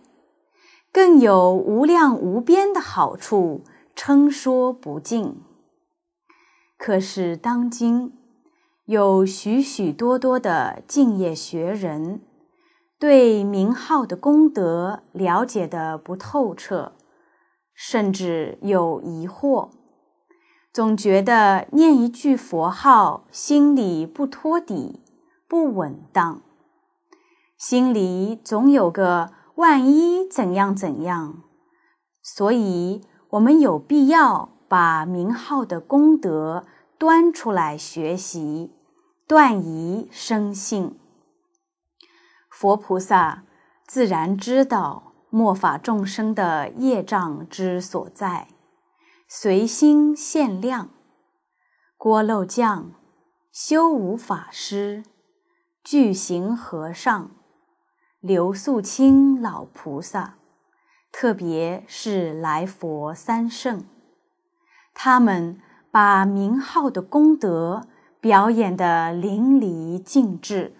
更有无量无边的好处，称说不尽。可是当今有许许多多的敬业学人。对名号的功德了解的不透彻，甚至有疑惑，总觉得念一句佛号心里不托底、不稳当，心里总有个万一怎样怎样。所以，我们有必要把名号的功德端出来学习，断疑生信。佛菩萨自然知道末法众生的业障之所在，随心现量。郭漏匠、修无法师、巨型和尚、刘素清老菩萨，特别是来佛三圣，他们把名号的功德表演得淋漓尽致。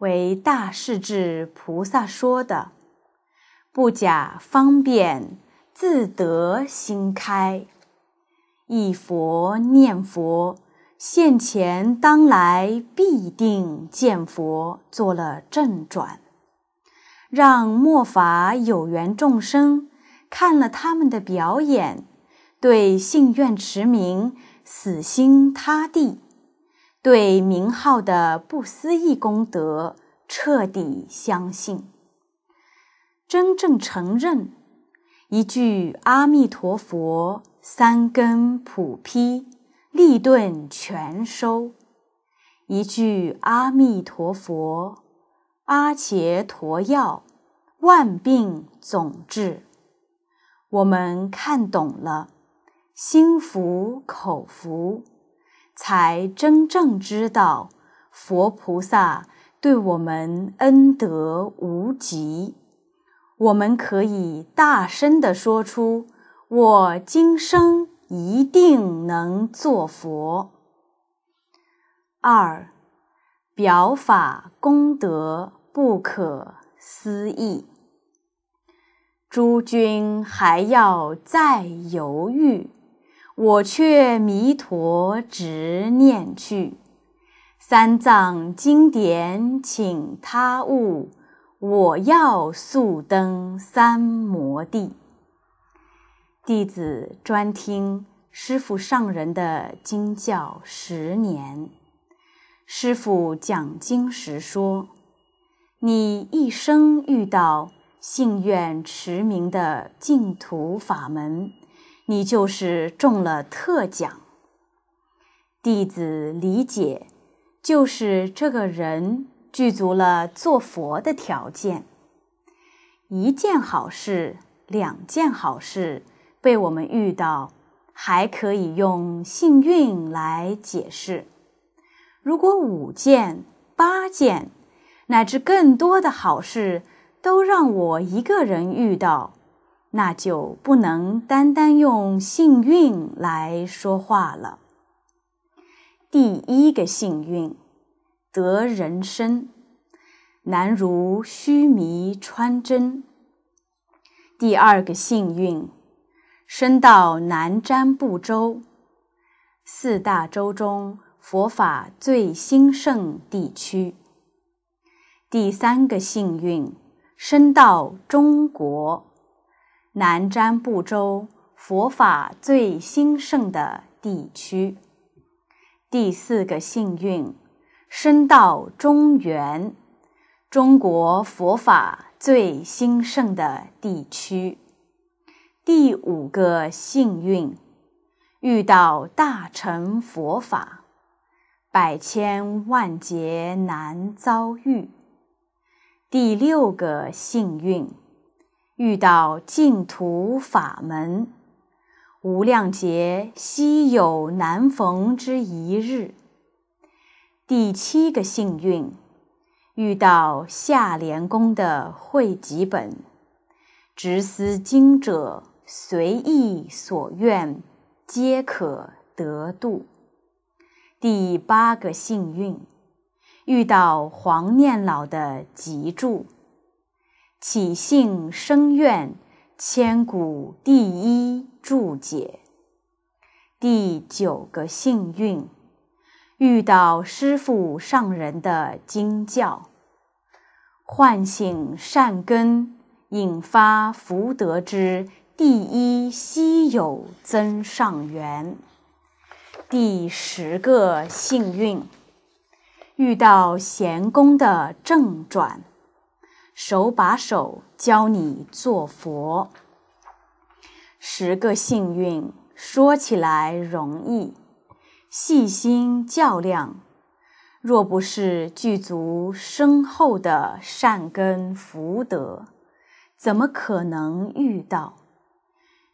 为大势至菩萨说的，不假方便，自得心开。一佛念佛，现前当来必定见佛，做了正转，让末法有缘众生看了他们的表演，对信愿持名死心塌地。对名号的不思议功德彻底相信，真正承认一句“阿弥陀佛”，三根普披，利钝全收；一句“阿弥陀佛”，阿伽陀药，万病总治。我们看懂了，心服口服。才真正知道佛菩萨对我们恩德无极，我们可以大声的说出：“我今生一定能做佛。”二表法功德不可思议，诸君还要再犹豫。我却弥陀执念去，三藏经典请他悟。我要速登三摩地，弟子专听师傅上人的经教十年。师傅讲经时说：“你一生遇到信愿持名的净土法门。”你就是中了特奖。弟子理解，就是这个人具足了做佛的条件。一件好事、两件好事被我们遇到，还可以用幸运来解释。如果五件、八件乃至更多的好事都让我一个人遇到，那就不能单单用幸运来说话了。第一个幸运，得人身，难如须弥穿针；第二个幸运，生到南瞻部洲，四大洲中佛法最兴盛地区；第三个幸运，生到中国。南瞻部洲佛法最兴盛的地区，第四个幸运，生到中原，中国佛法最兴盛的地区。第五个幸运，遇到大乘佛法，百千万劫难遭遇。第六个幸运。遇到净土法门，无量劫稀有难逢之一日。第七个幸运，遇到下莲宫的汇集本，执思经者随意所愿，皆可得度。第八个幸运，遇到黄念老的集注。起性生怨，千古第一注解。第九个幸运，遇到师父上人的经教，唤醒善根，引发福德之第一稀有增上缘。第十个幸运，遇到贤公的正转。手把手教你做佛，十个幸运说起来容易，细心较量。若不是具足深厚的善根福德，怎么可能遇到？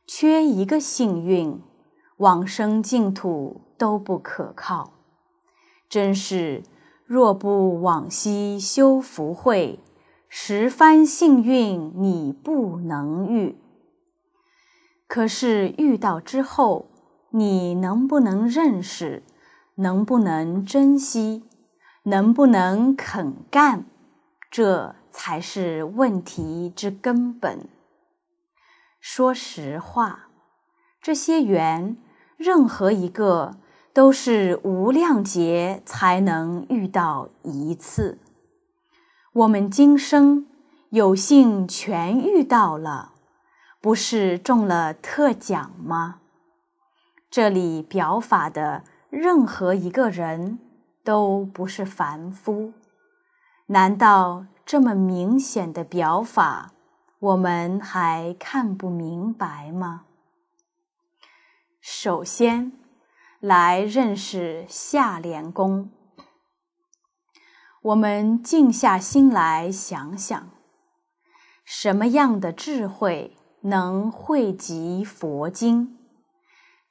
缺一个幸运，往生净土都不可靠。真是，若不往昔修福慧。十番幸运你不能遇，可是遇到之后，你能不能认识，能不能珍惜，能不能肯干，这才是问题之根本。说实话，这些缘，任何一个都是无量劫才能遇到一次。我们今生有幸全遇到了，不是中了特奖吗？这里表法的任何一个人都不是凡夫，难道这么明显的表法，我们还看不明白吗？首先来认识下联工。我们静下心来想想，什么样的智慧能汇集佛经？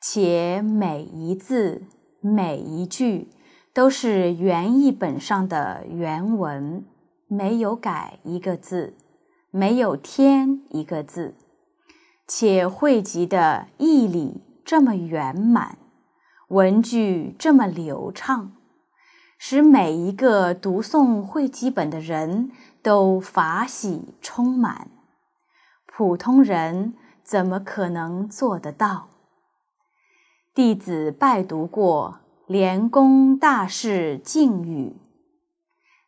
且每一字每一句都是原译本上的原文，没有改一个字，没有添一个字，且汇集的义理这么圆满，文句这么流畅。使每一个读诵会基本的人都法喜充满，普通人怎么可能做得到？弟子拜读过《莲公大事记语》，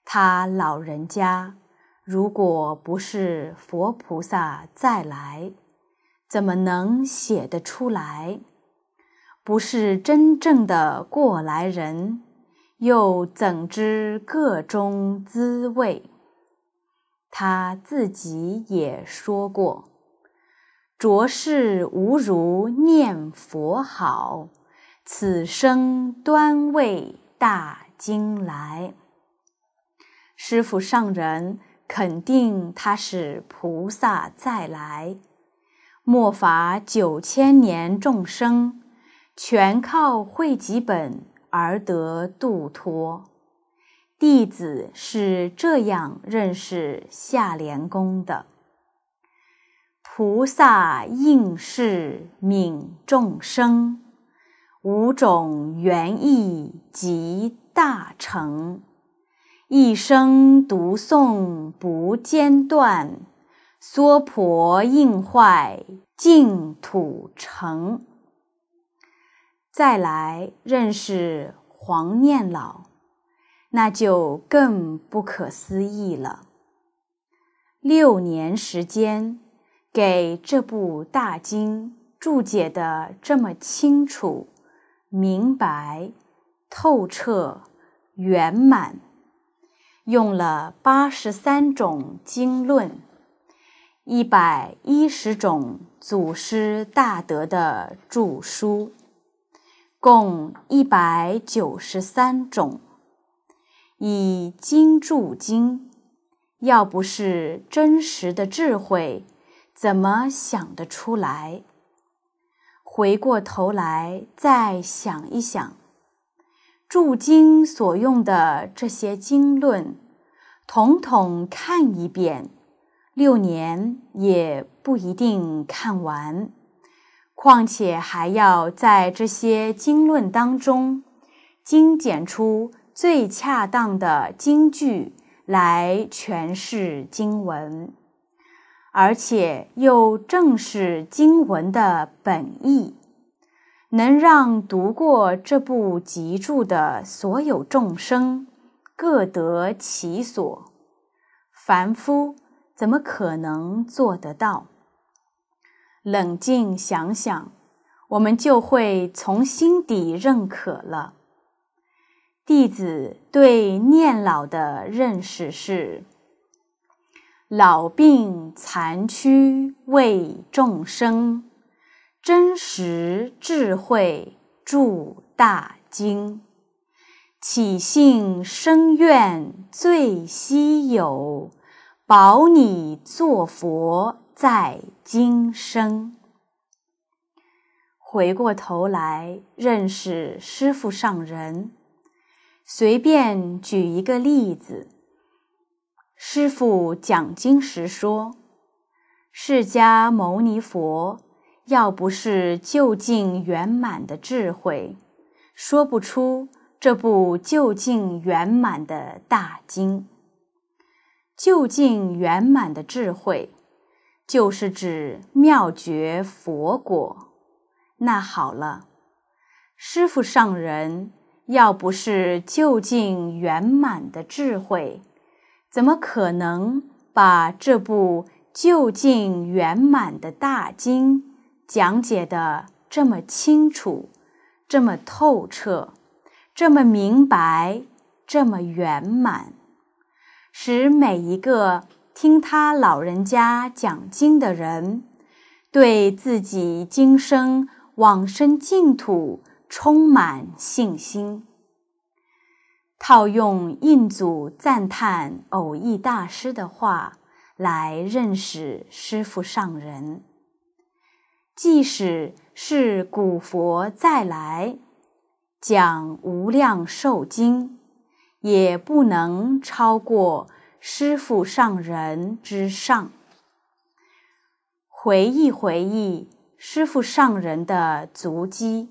他老人家如果不是佛菩萨再来，怎么能写得出来？不是真正的过来人。又怎知个中滋味？他自己也说过：“着世无如念佛好，此生端为大经来。”师傅上人肯定他是菩萨再来，末法九千年众生，全靠会几本。而得度脱，弟子是这样认识下莲公的。菩萨应是悯众生，五种原意即大成，一生读诵不间断，娑婆应坏净土成。再来认识黄念老，那就更不可思议了。六年时间，给这部大经注解的这么清楚、明白、透彻、圆满，用了八十三种经论，一百一十种祖师大德的著书。共一百九十三种，以经注经，要不是真实的智慧，怎么想得出来？回过头来再想一想，注经所用的这些经论，统统看一遍，六年也不一定看完。况且还要在这些经论当中，精简出最恰当的经句来诠释经文，而且又正是经文的本意，能让读过这部集注的所有众生各得其所，凡夫怎么可能做得到？冷静想想，我们就会从心底认可了。弟子对念老的认识是：老病残躯为众生，真实智慧铸大经，起信生愿最稀有，保你做佛。在今生，回过头来认识师父上人。随便举一个例子，师父讲经时说：“释迦牟尼佛要不是究竟圆满的智慧，说不出这部究竟圆满的大经。究竟圆满的智慧。”就是指妙觉佛果。那好了，师傅上人，要不是究竟圆满的智慧，怎么可能把这部究竟圆满的大经讲解的这么清楚、这么透彻、这么明白、这么圆满，使每一个？听他老人家讲经的人，对自己今生往生净土充满信心。套用印祖赞叹偶益大师的话来认识师父上人，即使是古佛再来讲无量寿经，也不能超过。师父上人之上，回忆回忆师父上人的足迹，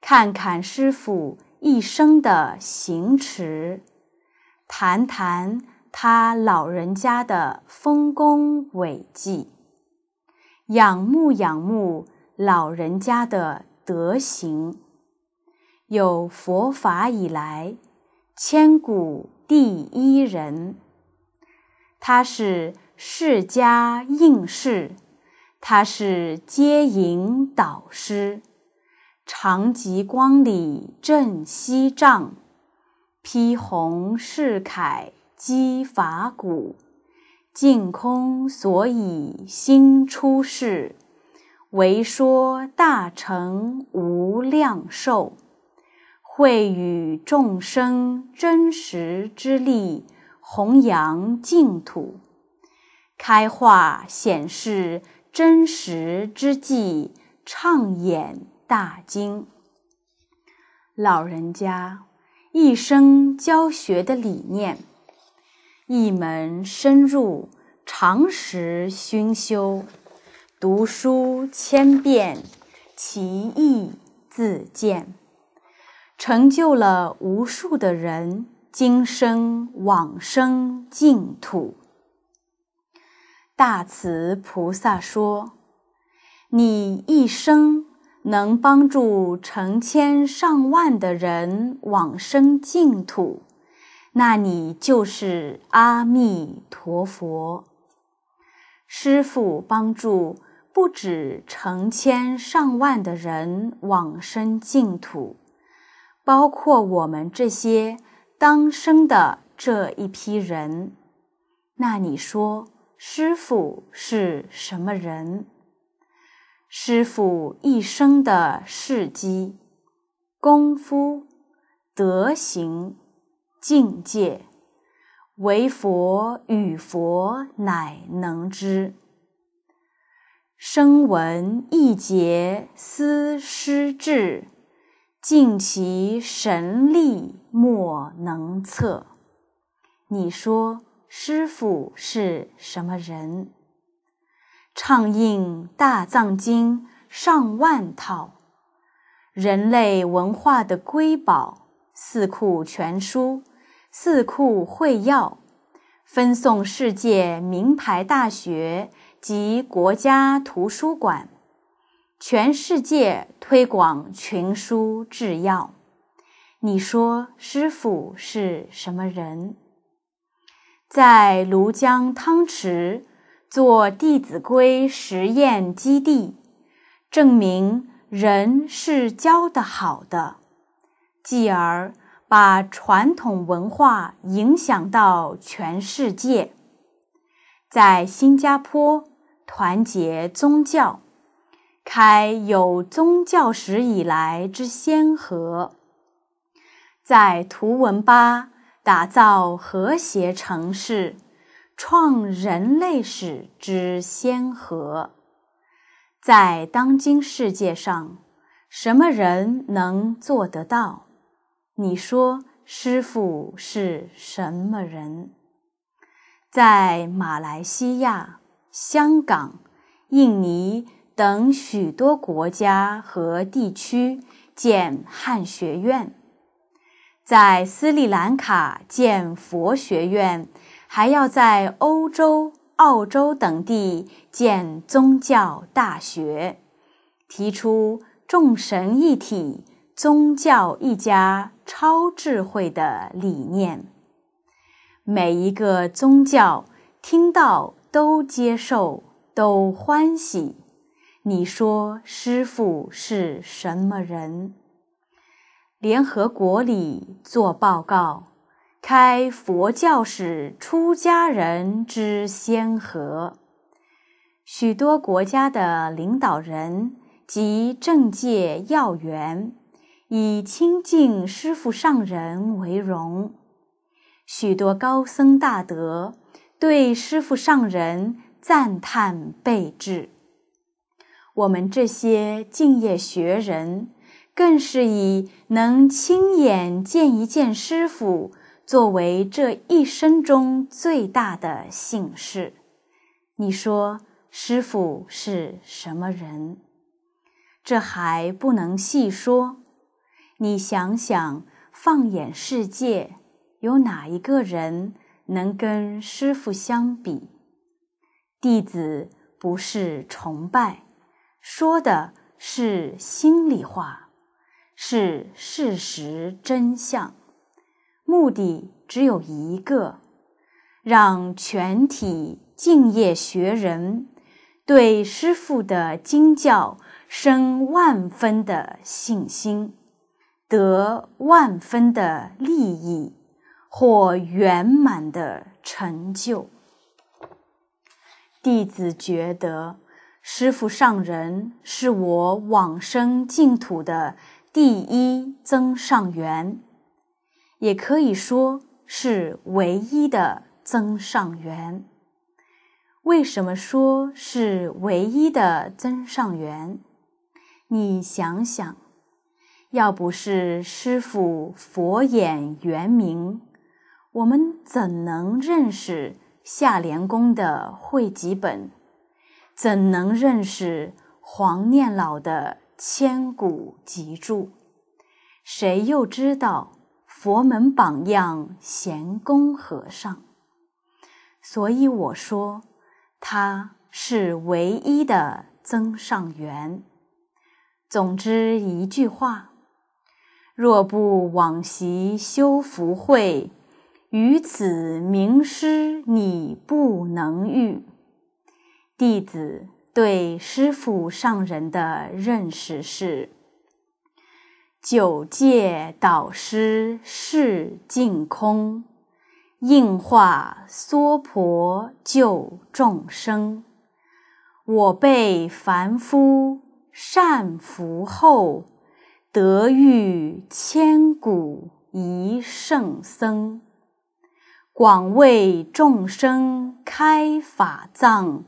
看看师父一生的行持，谈谈他老人家的丰功伟绩，仰慕仰慕老人家的德行，有佛法以来，千古。第一人，他是释迦应世，他是接引导师，长吉光里正西藏，披红释铠击法鼓，净空所以新出世，为说大乘无量寿。为予众生真实之力，弘扬净土，开化显示真实之际，畅演大经。老人家一生教学的理念，一门深入，常时熏修，读书千遍，其义自见。成就了无数的人，今生往生净土。大慈菩萨说：“你一生能帮助成千上万的人往生净土，那你就是阿弥陀佛。”师傅帮助不止成千上万的人往生净土。包括我们这些当生的这一批人，那你说，师傅是什么人？师傅一生的事迹、功夫、德行、境界，唯佛与佛乃能知。生闻一结思师智。尽其神力，莫能测。你说，师傅是什么人？畅印大藏经上万套，人类文化的瑰宝《四库全书》《四库会要》，分送世界名牌大学及国家图书馆。全世界推广群书制药，你说师傅是什么人？在庐江汤池做《弟子规》实验基地，证明人是教的好的，继而把传统文化影响到全世界，在新加坡团结宗教。开有宗教史以来之先河，在图文吧打造和谐城市，创人类史之先河。在当今世界上，什么人能做得到？你说，师傅是什么人？在马来西亚、香港、印尼。等许多国家和地区建汉学院，在斯里兰卡建佛学院，还要在欧洲、澳洲等地建宗教大学，提出“众神一体，宗教一家，超智慧”的理念。每一个宗教听到都接受，都欢喜。你说：“师傅是什么人？”联合国里做报告，开佛教史出家人之先河。许多国家的领导人及政界要员以亲近师傅上人为荣。许多高僧大德对师傅上人赞叹备至。我们这些敬业学人，更是以能亲眼见一见师傅，作为这一生中最大的幸事。你说，师傅是什么人？这还不能细说。你想想，放眼世界，有哪一个人能跟师傅相比？弟子不是崇拜。说的是心里话，是事实真相，目的只有一个，让全体敬业学人对师傅的经教生万分的信心，得万分的利益，获圆满的成就。弟子觉得。师父上人是我往生净土的第一增上缘，也可以说是唯一的增上缘。为什么说是唯一的增上缘？你想想，要不是师父佛眼圆明，我们怎能认识下莲宫的汇集本？怎能认识黄念老的千古脊柱？谁又知道佛门榜样贤公和尚？所以我说，他是唯一的曾上元。总之一句话：若不往昔修福慧，于此名师你不能遇。弟子对师父上人的认识是：九界导师是净空，应化娑婆救众生。我辈凡夫善福厚，得遇千古一圣僧，广为众生开法藏。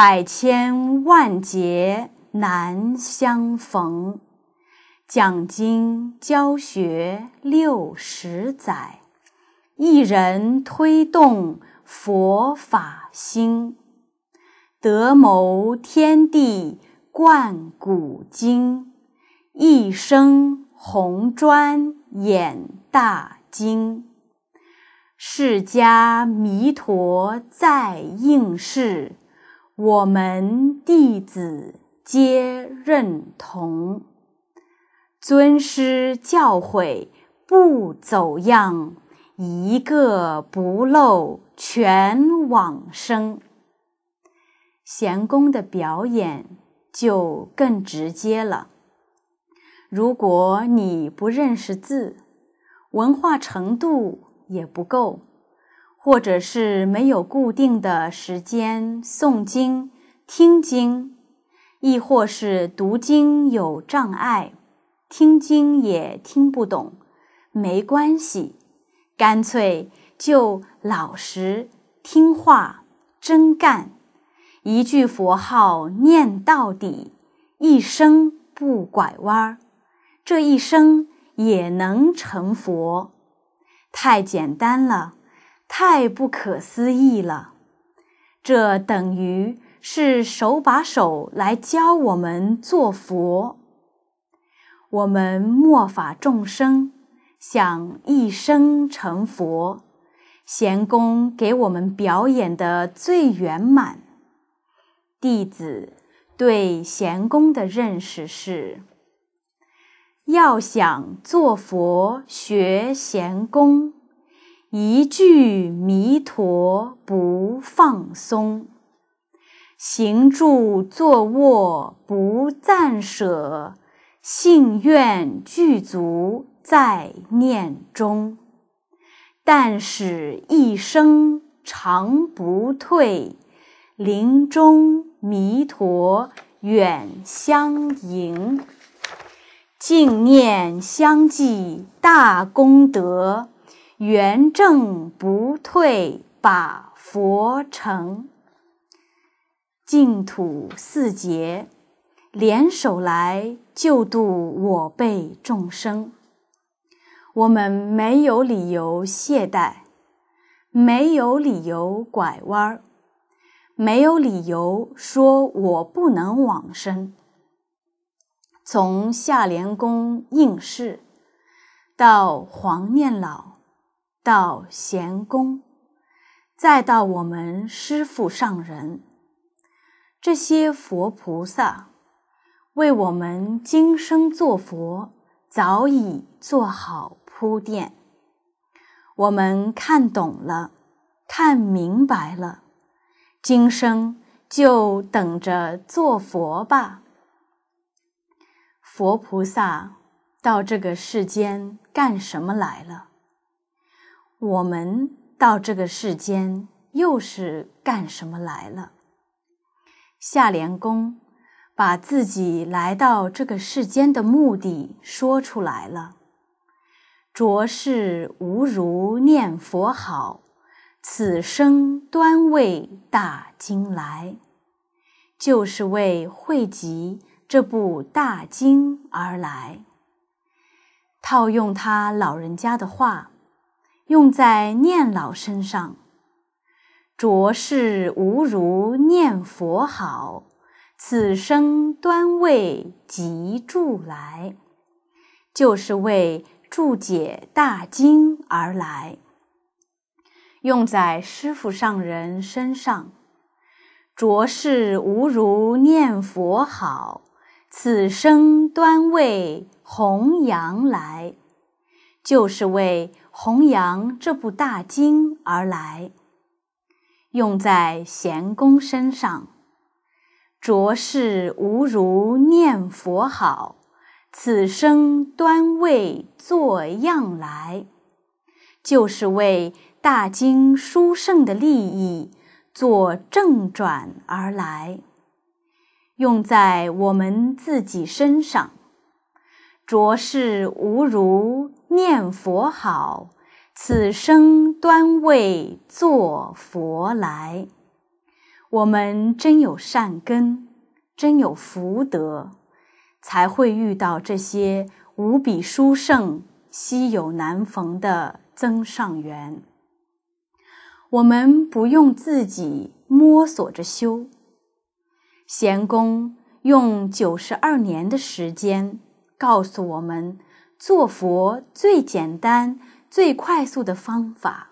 百千万劫难相逢，讲经教学六十载，一人推动佛法兴，德谋天地贯古今，一生红砖演大经，释迦弥陀在应世。我们弟子皆认同，尊师教诲不走样，一个不漏全往生。贤公的表演就更直接了。如果你不认识字，文化程度也不够。或者是没有固定的时间诵经、听经，亦或是读经有障碍，听经也听不懂，没关系，干脆就老实听话、真干，一句佛号念到底，一生不拐弯儿，这一生也能成佛，太简单了。太不可思议了，这等于是手把手来教我们做佛。我们末法众生想一生成佛，贤公给我们表演的最圆满。弟子对贤公的认识是：要想做佛，学贤公。一句弥陀不放松，行住坐卧不暂舍，信愿具足在念中，但使一生常不退，临终弥陀远相迎，净念相继大功德。圆正不退，把佛成净土四劫，联手来救度我辈众生。我们没有理由懈怠，没有理由拐弯儿，没有理由说我不能往生。从夏莲宫应试，到黄念老。到贤公，再到我们师父上人，这些佛菩萨为我们今生做佛，早已做好铺垫。我们看懂了，看明白了，今生就等着做佛吧。佛菩萨到这个世间干什么来了？我们到这个世间又是干什么来了？夏莲公把自己来到这个世间的目的说出来了：“着是无如念佛好，此生端为大经来，就是为汇集这部大经而来。”套用他老人家的话。用在念老身上，着是无如念佛好，此生端为集注来，就是为注解大经而来。用在师父上人身上，着是无如念佛好，此生端为弘扬来。就是为弘扬这部大经而来，用在贤公身上，着是无如念佛好，此生端位作样来，就是为大经书圣的利益做正转而来，用在我们自己身上，着是无如。念佛好，此生端为做佛来。我们真有善根，真有福德，才会遇到这些无比殊胜、稀有难逢的增上缘。我们不用自己摸索着修，贤公用九十二年的时间告诉我们。做佛最简单、最快速的方法，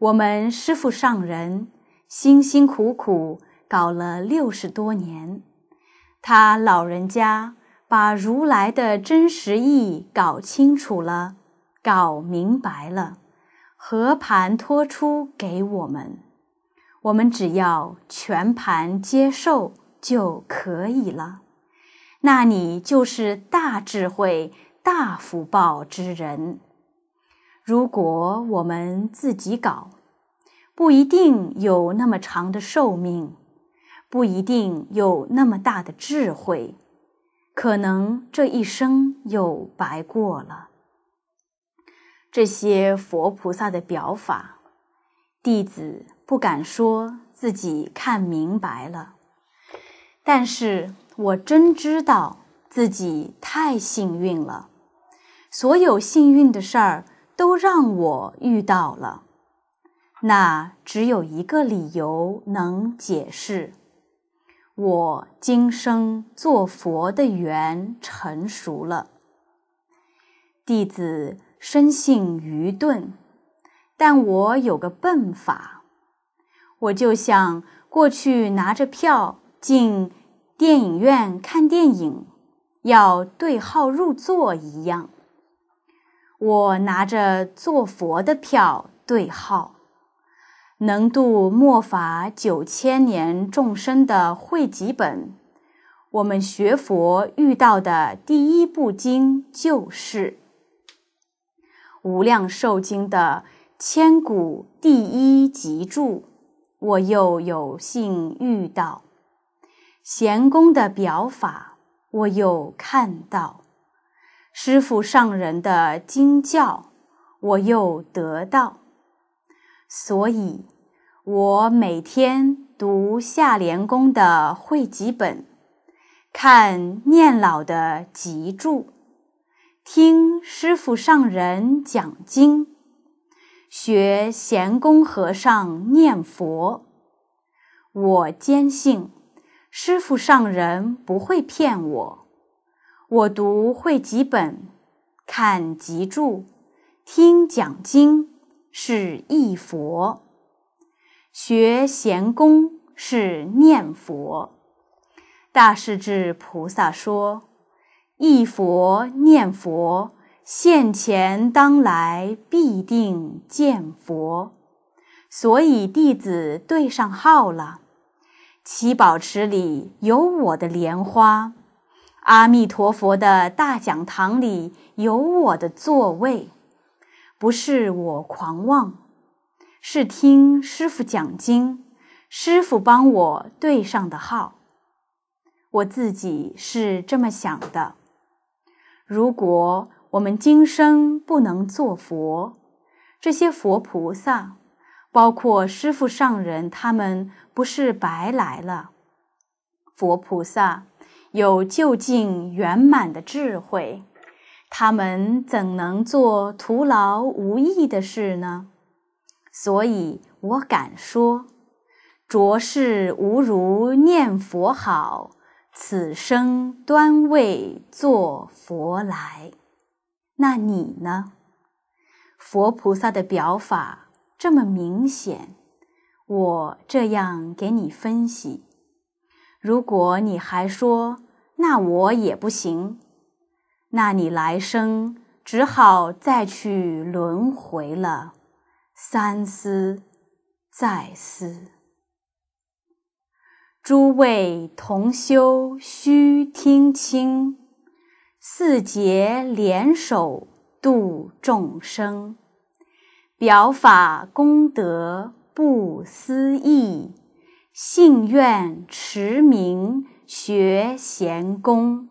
我们师父上人辛辛苦苦搞了六十多年，他老人家把如来的真实意搞清楚了、搞明白了，和盘托出给我们，我们只要全盘接受就可以了。那你就是大智慧。大福报之人，如果我们自己搞，不一定有那么长的寿命，不一定有那么大的智慧，可能这一生又白过了。这些佛菩萨的表法，弟子不敢说自己看明白了，但是我真知道自己太幸运了。所有幸运的事儿都让我遇到了，那只有一个理由能解释：我今生做佛的缘成熟了。弟子生性愚钝，但我有个笨法，我就像过去拿着票进电影院看电影，要对号入座一样。我拿着做佛的票对号，能度末法九千年众生的汇集本，我们学佛遇到的第一部经就是《无量寿经》的千古第一集注，我又有幸遇到贤公的表法，我又看到。师父上人的经教，我又得到，所以，我每天读下莲宫的汇集本，看念老的集注，听师父上人讲经，学贤公和尚念佛，我坚信，师父上人不会骗我。我读会几本，看集注，听讲经，是忆佛；学贤公是念佛。大势至菩萨说：“忆佛念佛，现前当来必定见佛。”所以弟子对上号了。七宝池里有我的莲花。阿弥陀佛的大讲堂里有我的座位，不是我狂妄，是听师傅讲经，师傅帮我对上的号，我自己是这么想的。如果我们今生不能做佛，这些佛菩萨，包括师傅上人他们，不是白来了，佛菩萨。有究竟圆满的智慧，他们怎能做徒劳无益的事呢？所以我敢说，浊世无如念佛好，此生端位做佛来。那你呢？佛菩萨的表法这么明显，我这样给你分析。如果你还说那我也不行，那你来生只好再去轮回了。三思再思，诸位同修须听清，四节联手度众生，表法功德不思议。信愿持名学贤公，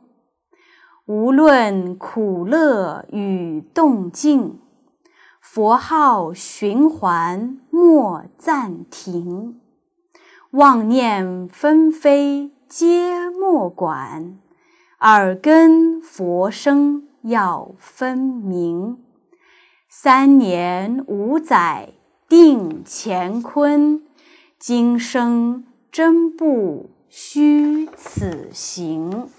无论苦乐与动静，佛号循环莫暂停，妄念纷飞皆莫管，耳根佛声要分明，三年五载定乾坤。今生真不虚此行，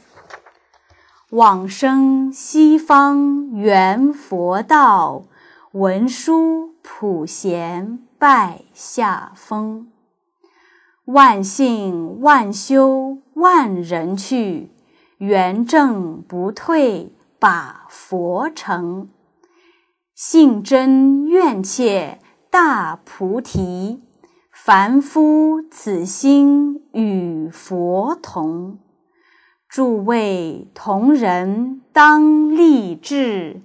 往生西方圆佛道，文殊普贤拜下风。万幸万修万人去，圆正不退把佛成。信真愿切大菩提。凡夫此心与佛同，诸位同仁当立志，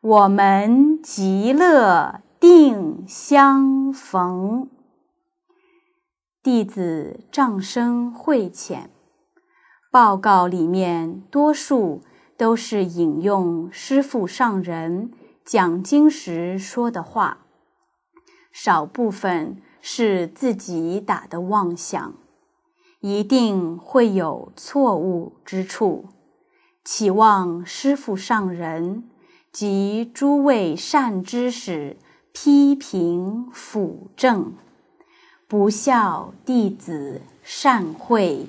我们极乐定相逢。弟子障生会浅，报告里面多数都是引用师父上人讲经时说的话，少部分。是自己打的妄想，一定会有错误之处，祈望师父上人及诸位善知识批评辅正，不孝弟子善会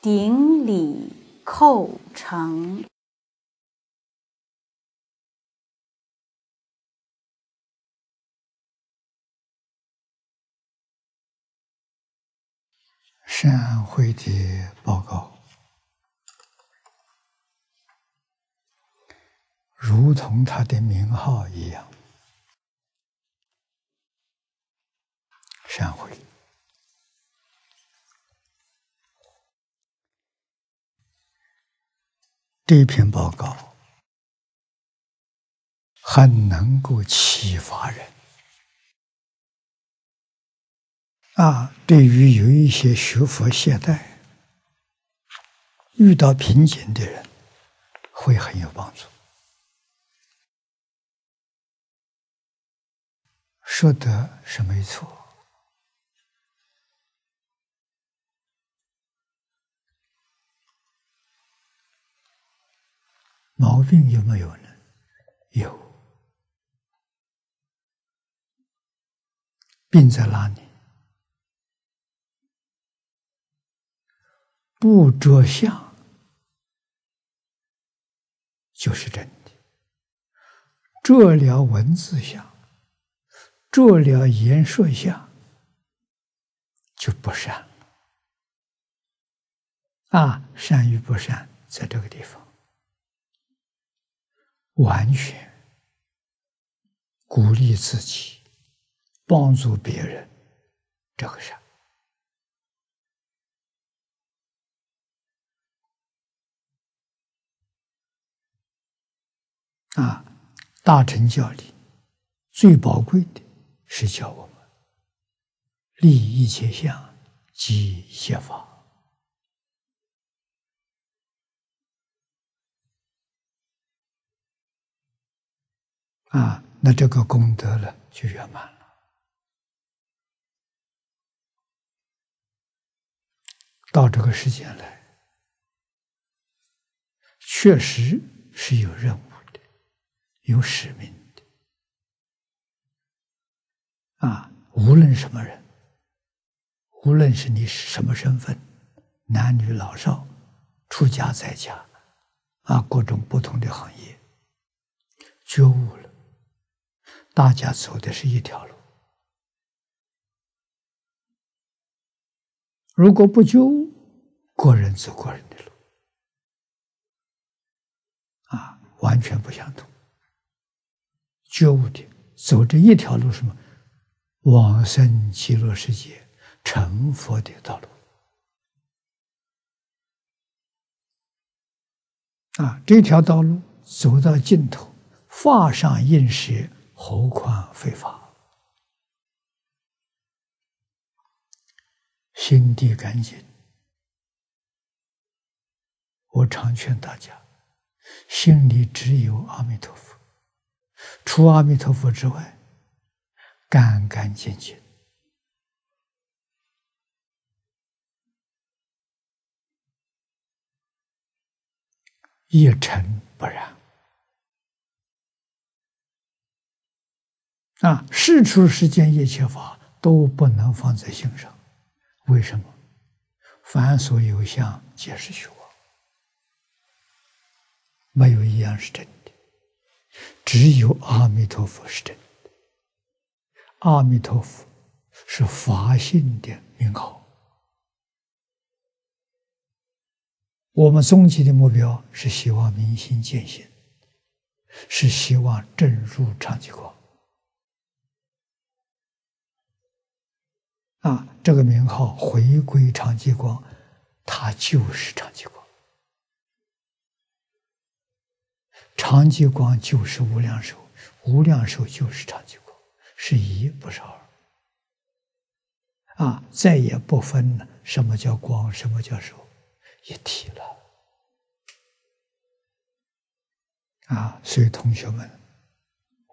顶礼叩成。善会的报告，如同他的名号一样，善会这篇报告，很能够启发人。那对于有一些学佛懈怠、遇到瓶颈的人，会很有帮助。说的是没错，毛病有没有呢？有，病在哪里？不着相，就是真的；着了文字相，着了言说相，就不善啊，善与不善在这个地方，完全鼓励自己，帮助别人，这个善。啊，大乘教理最宝贵的是教我们立一切相即切法啊，那这个功德呢就圆满了。到这个世间来，确实是有任务。有使命的啊，无论什么人，无论是你什么身份，男女老少，出家在家，啊，各种不同的行业，觉悟了，大家走的是一条路。如果不觉悟，个人走个人的路，啊，完全不相同。觉悟的走这一条路，什么往生极乐世界、成佛的道路啊？这条道路走到尽头，化上应食，何况非法？心地干净，我常劝大家，心里只有阿弥陀佛。除阿弥陀佛之外，干干净净，一尘不染。啊，世出世间一切法都不能放在心上。为什么？凡所有相，皆是虚妄，没有一样是真的。只有阿弥陀佛是真的。阿弥陀佛是法性的名号。我们终极的目标是希望明心见性，是希望证入常寂光。啊，这个名号回归常寂光，它就是常寂光。长寂光就是无量寿，无量寿就是长寂光，是一不是二，啊，再也不分什么叫光，什么叫寿，一体了，啊，所以同学们，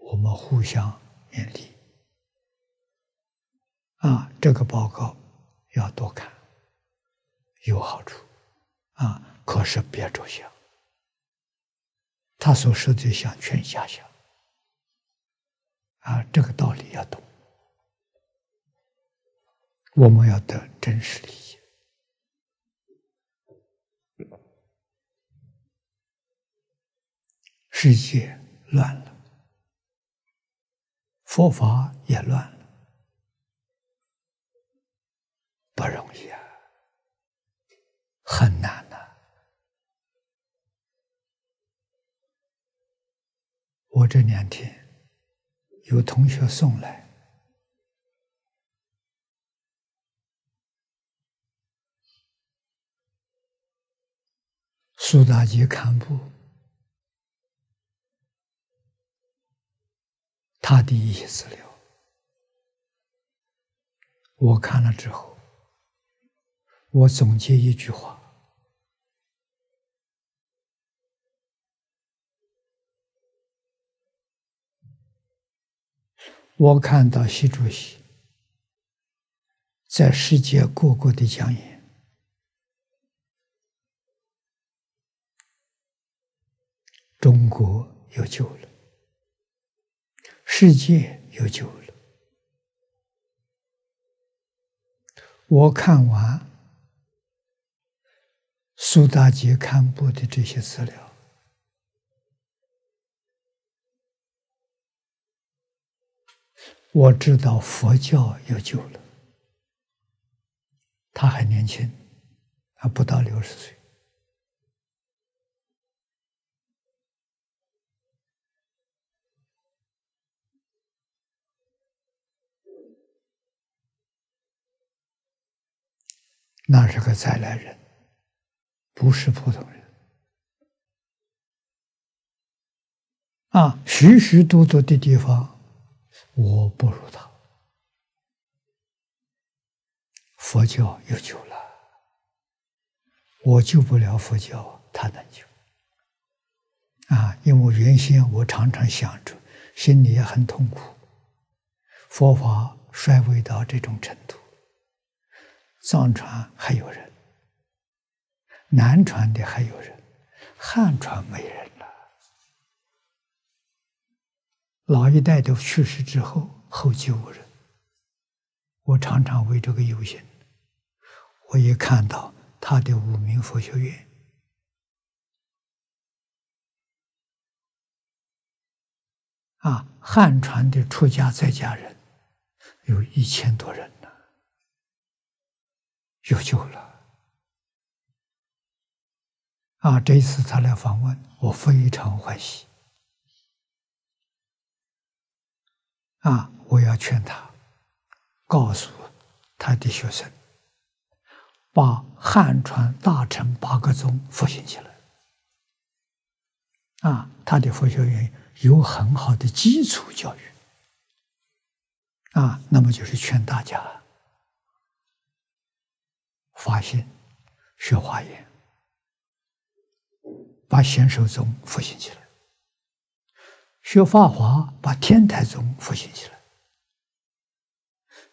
我们互相勉励，啊，这个报告要多看，有好处，啊，可是别着想。他所说的想全瞎想啊，这个道理要懂。我们要得真实利益，世界乱了，佛法也乱了，不容易啊，很难。我这两天有同学送来《苏大杰看布》他的一些资料，我看了之后，我总结一句话。我看到习主席在世界各国的讲演，中国有救了，世界有救了。我看完苏大杰刊布的这些资料。我知道佛教有救了，他还年轻，还不到六十岁，那是个再来人，不是普通人，啊，许许多多的地方。我不如他，佛教有救了，我救不了佛教，他能救。啊，因为原先我常常想着，心里也很痛苦。佛法衰微到这种程度，藏传还有人，南传的还有人，汉传没人。老一代都去世之后，后继无人。我常常为这个忧心。我也看到他的五名佛学院啊，汉传的出家在家人有一千多人呢，有救了。啊，这次他来访问，我非常欢喜。啊！我要劝他，告诉他的学生，把汉传大乘八个宗复兴起来。啊，他的佛学院有很好的基础教育。啊，那么就是劝大家发心学华严，把显手宗复兴起来。学法华，把天台宗复兴起来；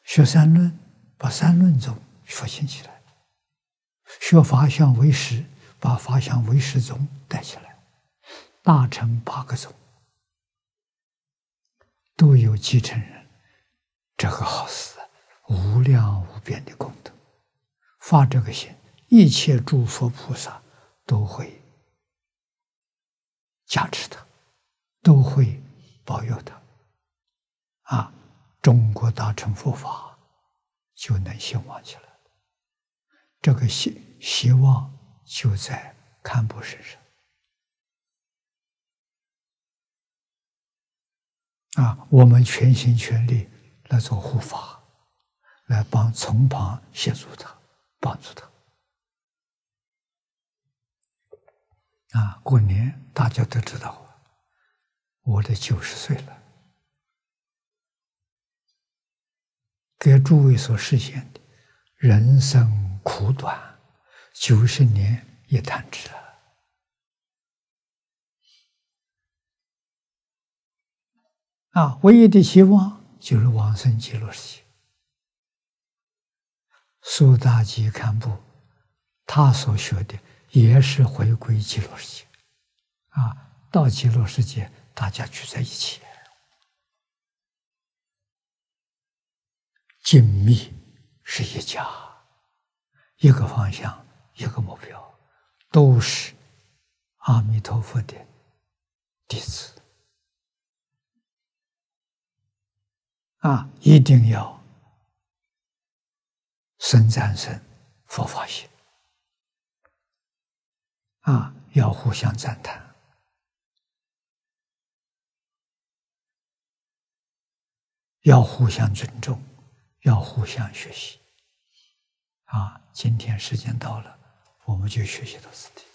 学三论，把三论宗复兴起来；学法相为师，把法相为师宗带起来。大乘八个宗都有继承人，这个好事无量无边的功德，发这个心，一切诸佛菩萨都会加持他。都会保佑他啊！中国大乘佛法就能兴旺起来，这个希希望就在堪布身上啊！我们全心全力来做护法，来帮从旁协助他，帮助他啊！过年大家都知道。我得九十岁了，给诸位所实现的人生苦短，九十年也弹指了。啊，唯一的希望就是往生极乐世界。苏大吉堪布，他所学的也是回归极乐世界，啊，到极乐世界。大家聚在一起，紧密是一家，一个方向，一个目标，都是阿弥陀佛的弟子啊！一定要生战生佛法心啊，要互相赞叹。要互相尊重，要互相学习。啊，今天时间到了，我们就学习到此地。